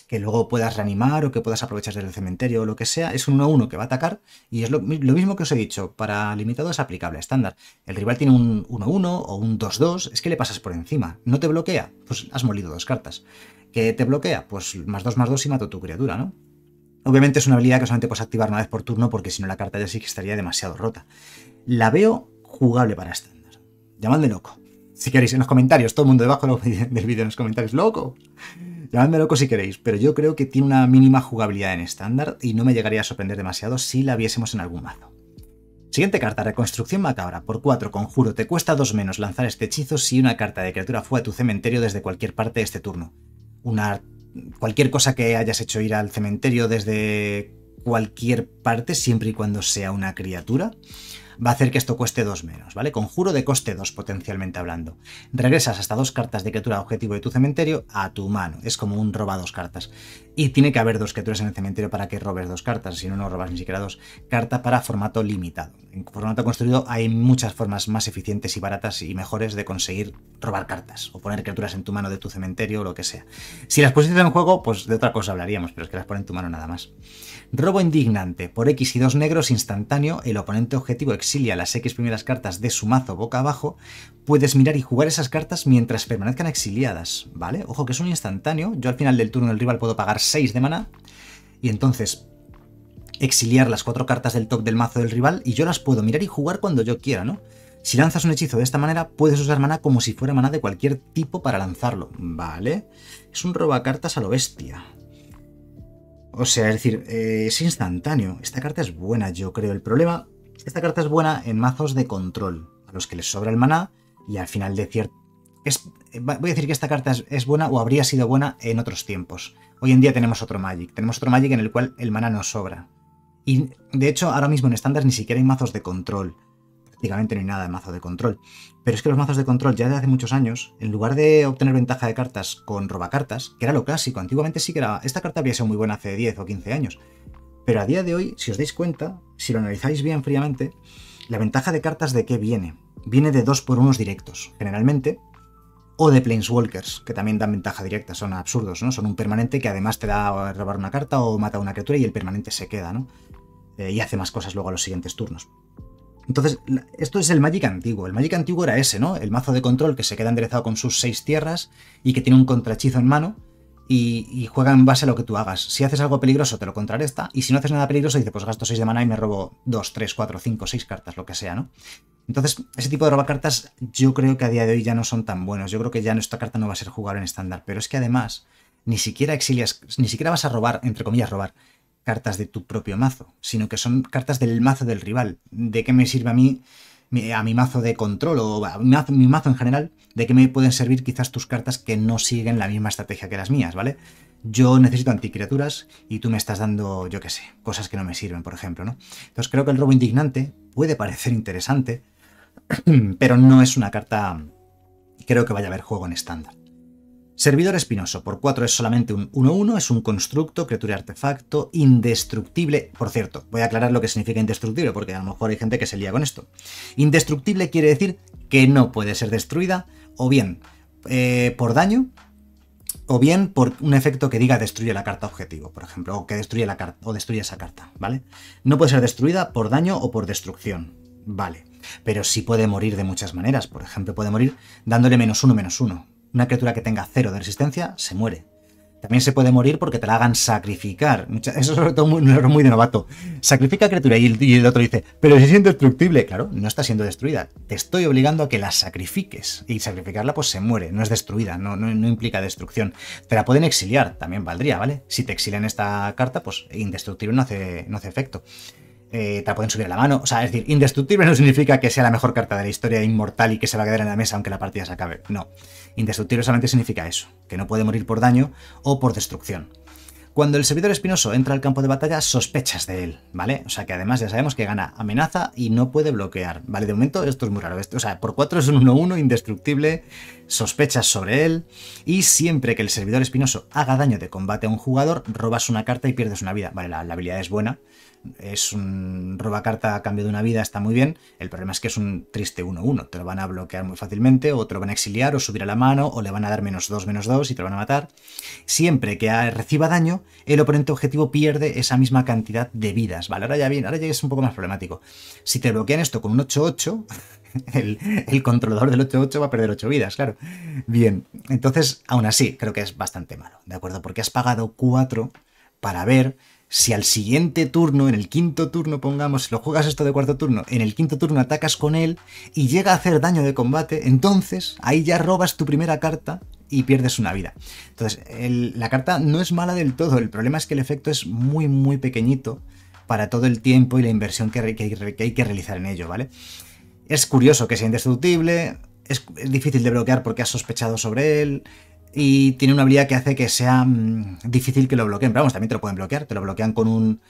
Speaker 1: que luego puedas reanimar o que puedas aprovechar del cementerio o lo que sea, es un 1-1 que va a atacar y es lo, mismo que os he dicho, para limitado es aplicable a estándar. El rival tiene un 1-1 o un 2-2, es que le pasas por encima. ¿No te bloquea? Pues has molido dos cartas. ¿Qué te bloquea? Pues más 2 más 2 y mato tu criatura, ¿no? Obviamente es una habilidad que solamente puedes activar una vez por turno porque si no la carta ya sí que estaría demasiado rota. La veo jugable para estándar. Llamadme loco. Si queréis, en los comentarios, todo el mundo debajo del vídeo en los comentarios, loco. Llamadme loco si queréis, pero yo creo que tiene una mínima jugabilidad en estándar y no me llegaría a sorprender demasiado si la viésemos en algún mazo. Siguiente carta, Reconstrucción Macabra. Por 4, conjuro, te cuesta 2 menos lanzar este hechizo si una carta de criatura fue a tu cementerio desde cualquier parte de este turno. Una cualquier cosa que hayas hecho ir al cementerio desde cualquier parte, siempre y cuando sea una criatura, va a hacer que esto cueste dos menos, ¿vale? Conjuro de coste dos potencialmente hablando. Regresas hasta dos cartas de criatura objetivo de tu cementerio a tu mano. Es como un roba dos cartas. Y tiene que haber dos criaturas en el cementerio para que robes dos cartas, si no, no robas ni siquiera dos. cartas para formato limitado. En formato construido hay muchas formas más eficientes y baratas y mejores de conseguir robar cartas o poner criaturas en tu mano de tu cementerio o lo que sea. Si las pusiste en juego, pues de otra cosa hablaríamos, pero es que las pone en tu mano nada más. Robo indignante. Por X y dos negros instantáneo, el oponente objetivo exilia las X primeras cartas de su mazo boca abajo. Puedes mirar y jugar esas cartas mientras permanezcan exiliadas, ¿vale? Ojo que es un instantáneo. Yo al final del turno del rival puedo pagar 6 de mana Y entonces exiliar las cuatro cartas del top del mazo del rival y yo las puedo mirar y jugar cuando yo quiera, ¿no? Si lanzas un hechizo de esta manera, puedes usar mana como si fuera maná de cualquier tipo para lanzarlo. Vale. Es un roba cartas a lo bestia. O sea, es decir, eh, es instantáneo. Esta carta es buena, yo creo. El problema, esta carta es buena en mazos de control, a los que les sobra el maná y al final de cierto... Eh, voy a decir que esta carta es buena o habría sido buena en otros tiempos. Hoy en día tenemos otro Magic, tenemos otro Magic en el cual el mana nos sobra. Y de hecho, ahora mismo en estándar ni siquiera hay mazos de control. Prácticamente no hay nada de mazo de control. Pero es que los mazos de control ya de hace muchos años, en lugar de obtener ventaja de cartas con robacartas, que era lo clásico, antiguamente sí que era. Esta carta había sido muy buena hace 10 o 15 años. Pero a día de hoy, si os dais cuenta, si lo analizáis bien fríamente, la ventaja de cartas de qué viene. Viene de dos por unos directos. Generalmente, o de Planeswalkers, que también dan ventaja directa, son absurdos, ¿no? Son un permanente que además te da a robar una carta o mata a una criatura y el permanente se queda, ¿no? Eh, y hace más cosas luego a los siguientes turnos. Entonces, esto es el Magic antiguo. El Magic antiguo era ese, ¿no? El mazo de control que se queda enderezado con sus seis tierras y que tiene un contrachizo en mano y, juega en base a lo que tú hagas. Si haces algo peligroso, te lo contrarresta, y si no haces nada peligroso, dice, pues gasto 6 de mana y me robo 2, 3, 4, 5, 6 cartas, lo que sea, ¿no? Entonces, ese tipo de robar cartas yo creo que a día de hoy ya no son tan buenos. Yo creo que ya nuestra carta no va a ser jugada en estándar, pero es que además ni siquiera exilias, ni siquiera vas a robar, entre comillas, robar cartas de tu propio mazo, sino que son cartas del mazo del rival. ¿De qué me sirve a mí a mi mazo de control o a mi mazo, en general, de que me pueden servir quizás tus cartas que no siguen la misma estrategia que las mías, ¿vale? yo necesito anticriaturas y tú me estás dando, yo qué sé, cosas que no me sirven, por ejemplo, ¿no? Entonces creo que el robo indignante puede parecer interesante, pero no es una carta, creo que vaya a haber juego en estándar. Servidor espinoso, por 4 es solamente un 1-1, es un constructo, criatura y artefacto, indestructible. Por cierto, voy a aclarar lo que significa indestructible, porque a lo mejor hay gente que se lía con esto. Indestructible quiere decir que no puede ser destruida, o bien eh, por daño, o bien por un efecto que diga destruye la carta objetivo, por ejemplo, o que destruye la o destruye esa carta, ¿vale? No puede ser destruida por daño o por destrucción, ¿vale? Pero sí puede morir de muchas maneras, por ejemplo, puede morir dándole menos uno, menos uno, una criatura que tenga cero de resistencia se muere. También se puede morir porque te la hagan sacrificar. Eso sobre todo error muy de novato. Sacrifica criatura y el, y el otro dice, pero si es indestructible. Claro, no está siendo destruida. Te estoy obligando a que la sacrifiques. Y sacrificarla pues se muere, no es destruida, no, no, implica destrucción. Te la pueden exiliar, también valdría, ¿vale? Si te exilan esta carta, pues indestructible no hace, no hace efecto. Eh, te la pueden subir a la mano. O sea, es decir, indestructible no significa que sea la mejor carta de la historia, inmortal y que se va a quedar en la mesa aunque la partida se acabe. No. Indestructible solamente significa eso, que no puede morir por daño o por destrucción. Cuando el servidor espinoso entra al campo de batalla, sospechas de él, ¿vale? O sea que además ya sabemos que gana amenaza y no puede bloquear, ¿vale? De momento esto es muy raro. o sea, por 4 es un 1-1, indestructible, sospechas sobre él y siempre que el servidor espinoso haga daño de combate a un jugador, robas una carta y pierdes una vida. Vale, la habilidad es buena, es un robacarta a cambio de una vida, está muy bien. El problema es que es un triste 1-1. Te lo van a bloquear muy fácilmente, o te lo van a exiliar, o subir a la mano, o le van a dar menos 2, menos 2 y te lo van a matar. Siempre que reciba daño, el oponente objetivo pierde esa misma cantidad de vidas. Vale, ahora ya bien, ahora ya es un poco más problemático. Si te bloquean esto con un 8-8, el, el, controlador del 8-8 va a perder 8 vidas, claro. Bien, entonces, aún así, creo que es bastante malo, ¿de acuerdo? Porque has pagado 4 para ver si al siguiente turno, en el quinto turno, pongamos, si lo juegas esto de cuarto turno, en el quinto turno atacas con él y llega a hacer daño de combate, entonces ahí ya robas tu primera carta y pierdes una vida. Entonces, la carta no es mala del todo, el problema es que el efecto es muy, muy pequeñito para todo el tiempo y la inversión que, hay que realizar en ello, ¿vale? Es curioso que sea indestructible, es difícil de bloquear porque has sospechado sobre él, y tiene una habilidad que hace que sea mm, difícil que lo bloqueen. Pero vamos, también te lo pueden bloquear. Te lo bloquean con un,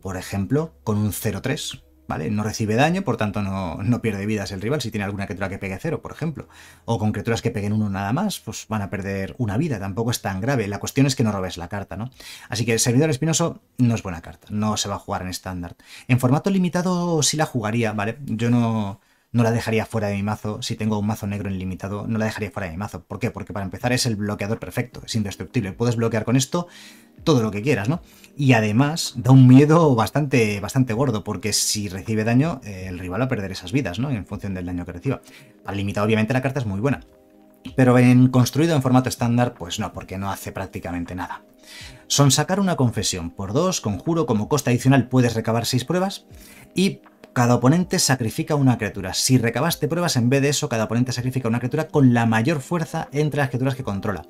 Speaker 1: por ejemplo, con un 0-3. ¿Vale? No recibe daño, por tanto no, pierde vidas el rival si tiene alguna criatura que pegue 0, por ejemplo. O con criaturas que peguen uno nada más, pues van a perder una vida, tampoco es tan grave. La cuestión es que no robes la carta, ¿no? Así que el servidor espinoso no es buena carta, no se va a jugar en estándar. En formato limitado sí la jugaría, ¿vale? Yo no no la dejaría fuera de mi mazo. Si tengo un mazo negro ilimitado, no la dejaría fuera de mi mazo. ¿Por qué? Porque para empezar es el bloqueador perfecto, es indestructible. Puedes bloquear con esto todo lo que quieras, ¿no? Y además da un miedo bastante, bastante gordo, porque si recibe daño, eh, el rival va a perder esas vidas, ¿no? En función del daño que reciba. al limitado, obviamente, la carta es muy buena. Pero en construido en formato estándar, pues no, porque no hace prácticamente nada. Son sacar una confesión por dos, conjuro, como costa adicional puedes recabar seis pruebas. Y cada oponente sacrifica una criatura. Si recabaste pruebas, en vez de eso, cada oponente sacrifica una criatura con la mayor fuerza entre las criaturas que controla.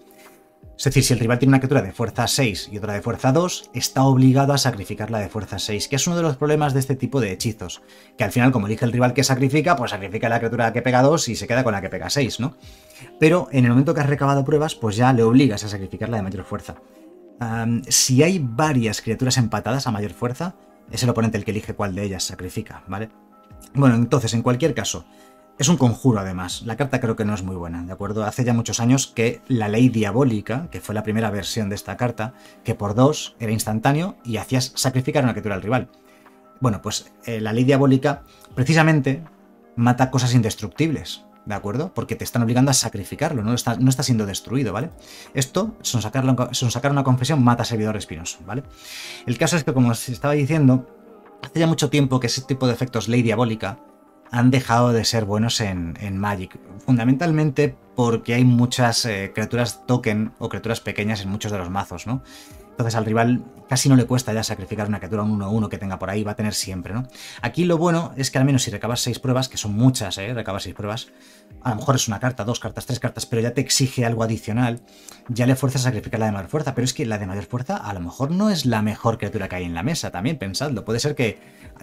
Speaker 1: Es decir, si el rival tiene una criatura de fuerza 6 y otra de fuerza 2, está obligado a sacrificar la de fuerza 6, que es uno de los problemas de este tipo de hechizos. Que al final, como elige el rival que sacrifica, pues sacrifica la criatura que pega 2 y se queda con la que pega 6, ¿no? Pero en el momento que has recabado pruebas, pues ya le obligas a sacrificar la de mayor fuerza. si hay varias criaturas empatadas a mayor fuerza, es el oponente el que elige cuál de ellas sacrifica, ¿vale? Bueno, entonces, en cualquier caso, es un conjuro además. La carta creo que no es muy buena, ¿de acuerdo? Hace ya muchos años que la ley diabólica, que fue la primera versión de esta carta, que por dos era instantáneo y hacías sacrificar una criatura al rival. Bueno, pues eh, la ley diabólica precisamente mata cosas indestructibles, ¿de acuerdo? Porque te están obligando a sacrificarlo, no está, no está siendo destruido, ¿vale? Esto, son sacar, son sacar una confesión, mata a servidor espinoso, ¿vale? El caso es que, como os estaba diciendo, hace ya mucho tiempo que ese tipo de efectos ley diabólica han dejado de ser buenos en, Magic, fundamentalmente porque hay muchas eh, criaturas token o criaturas pequeñas en muchos de los mazos, ¿no? Entonces al rival casi no le cuesta ya sacrificar una criatura, un 1-1 que tenga por ahí, va a tener siempre, ¿no? Aquí lo bueno es que al menos si recabas 6 pruebas, que son muchas, ¿eh? Recabas 6 pruebas, a lo mejor es una carta, dos cartas, tres cartas, pero ya te exige algo adicional, ya le fuerza a sacrificar la de mayor fuerza, pero es que la de mayor fuerza a lo mejor no es la mejor criatura que hay en la mesa, también pensadlo, puede ser que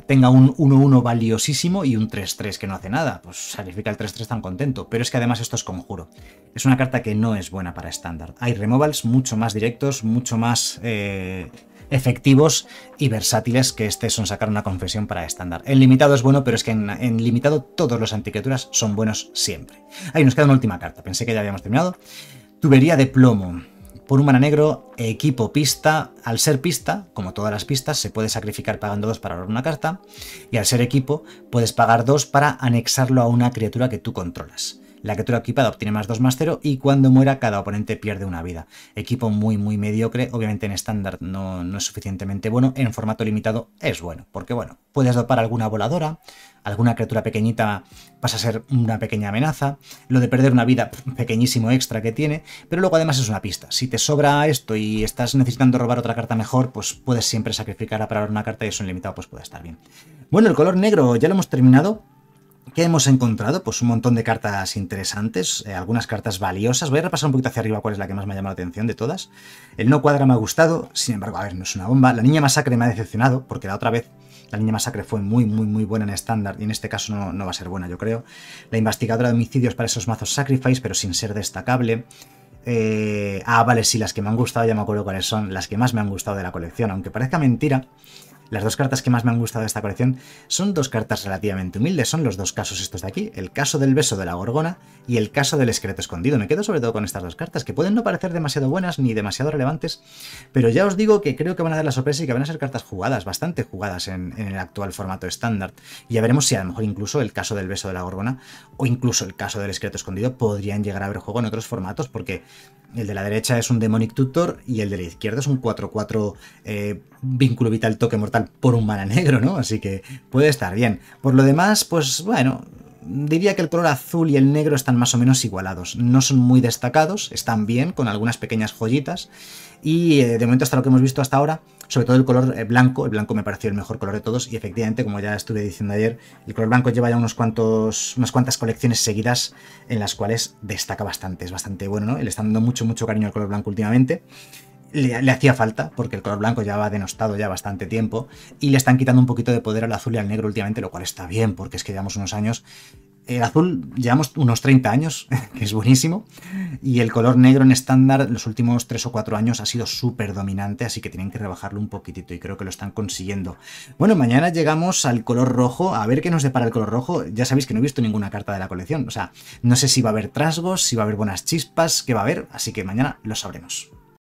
Speaker 1: tenga un 1-1 valiosísimo y un 3-3 que no hace nada. Pues sacrifica el 3-3 tan contento. Pero es que además esto es conjuro. Es una carta que no es buena para estándar. Hay removals mucho más directos, mucho más eh, efectivos y versátiles que este son sacar una confesión para estándar. En limitado es bueno, pero es que en, en limitado todos los anticriaturas son buenos siempre. Ahí nos queda una última carta. Pensé que ya habíamos terminado. Tubería de plomo. Por un mana negro, equipo pista. Al ser pista, como todas las pistas, se puede sacrificar pagando dos para robar una carta. Y al ser equipo, puedes pagar dos para anexarlo a una criatura que tú controlas. La criatura equipada obtiene más 2 más 0 y cuando muera cada oponente pierde una vida. Equipo muy muy mediocre, obviamente en estándar no, no, es suficientemente bueno, en formato limitado es bueno, porque bueno, puedes dopar alguna voladora, alguna criatura pequeñita pasa a ser una pequeña amenaza, lo de perder una vida, pequeñísimo extra que tiene, pero luego además es una pista. Si te sobra esto y estás necesitando robar otra carta mejor, pues puedes siempre sacrificar para robar una carta y eso en limitado pues puede estar bien. Bueno, el color negro ya lo hemos terminado. ¿Qué hemos encontrado? Pues un montón de cartas interesantes, eh, algunas cartas valiosas. Voy a repasar un poquito hacia arriba cuál es la que más me ha llamado la atención de todas. El no cuadra me ha gustado, sin embargo, a ver, no es una bomba. La niña masacre me ha decepcionado, porque la otra vez la niña masacre fue muy, muy, muy buena en estándar y en este caso no, no va a ser buena, yo creo. La investigadora de homicidios para esos mazos sacrifice, pero sin ser destacable. Eh, ah, vale, sí, las que me han gustado, ya me acuerdo cuáles son, las que más me han gustado de la colección, aunque parezca mentira. Las dos cartas que más me han gustado de esta colección son dos cartas relativamente humildes, son los dos casos estos de aquí, el caso del beso de la gorgona y el caso del esqueleto escondido. Me quedo sobre todo con estas dos cartas, que pueden no parecer demasiado buenas ni demasiado relevantes, pero ya os digo que creo que van a dar la sorpresa y que van a ser cartas jugadas, bastante jugadas en, el actual formato estándar. Y ya veremos si a lo mejor incluso el caso del beso de la gorgona o incluso el caso del esqueleto escondido podrían llegar a ver juego en otros formatos, porque el de la derecha es un Demonic Tutor y el de la izquierda es un 4-4 eh, vínculo vital toque mortal por un mana negro, ¿no? Así que puede estar bien. Por lo demás, pues bueno, diría que el color azul y el negro están más o menos igualados. No son muy destacados, están bien, con algunas pequeñas joyitas. Y eh, de momento hasta lo que hemos visto hasta ahora, sobre todo el color eh, blanco, el blanco me pareció el mejor color de todos y efectivamente, como ya estuve diciendo ayer, el color blanco lleva ya unos cuantos, unas cuantas colecciones seguidas en las cuales destaca bastante, es bastante bueno, ¿no? Le están dando mucho, mucho cariño al color blanco últimamente. Le, le, hacía falta, porque el color blanco ya va denostado ya bastante tiempo, y le están quitando un poquito de poder al azul y al negro últimamente, lo cual está bien, porque es que llevamos unos años el azul llevamos unos 30 años, que es buenísimo, y el color negro en estándar los últimos 3 o 4 años ha sido súper dominante, así que tienen que rebajarlo un poquitito y creo que lo están consiguiendo. Bueno, mañana llegamos al color rojo, a ver qué nos depara el color rojo. Ya sabéis que no he visto ninguna carta de la colección, o sea, no sé si va a haber trasgos, si va a haber buenas chispas, qué va a haber, así que mañana lo sabremos.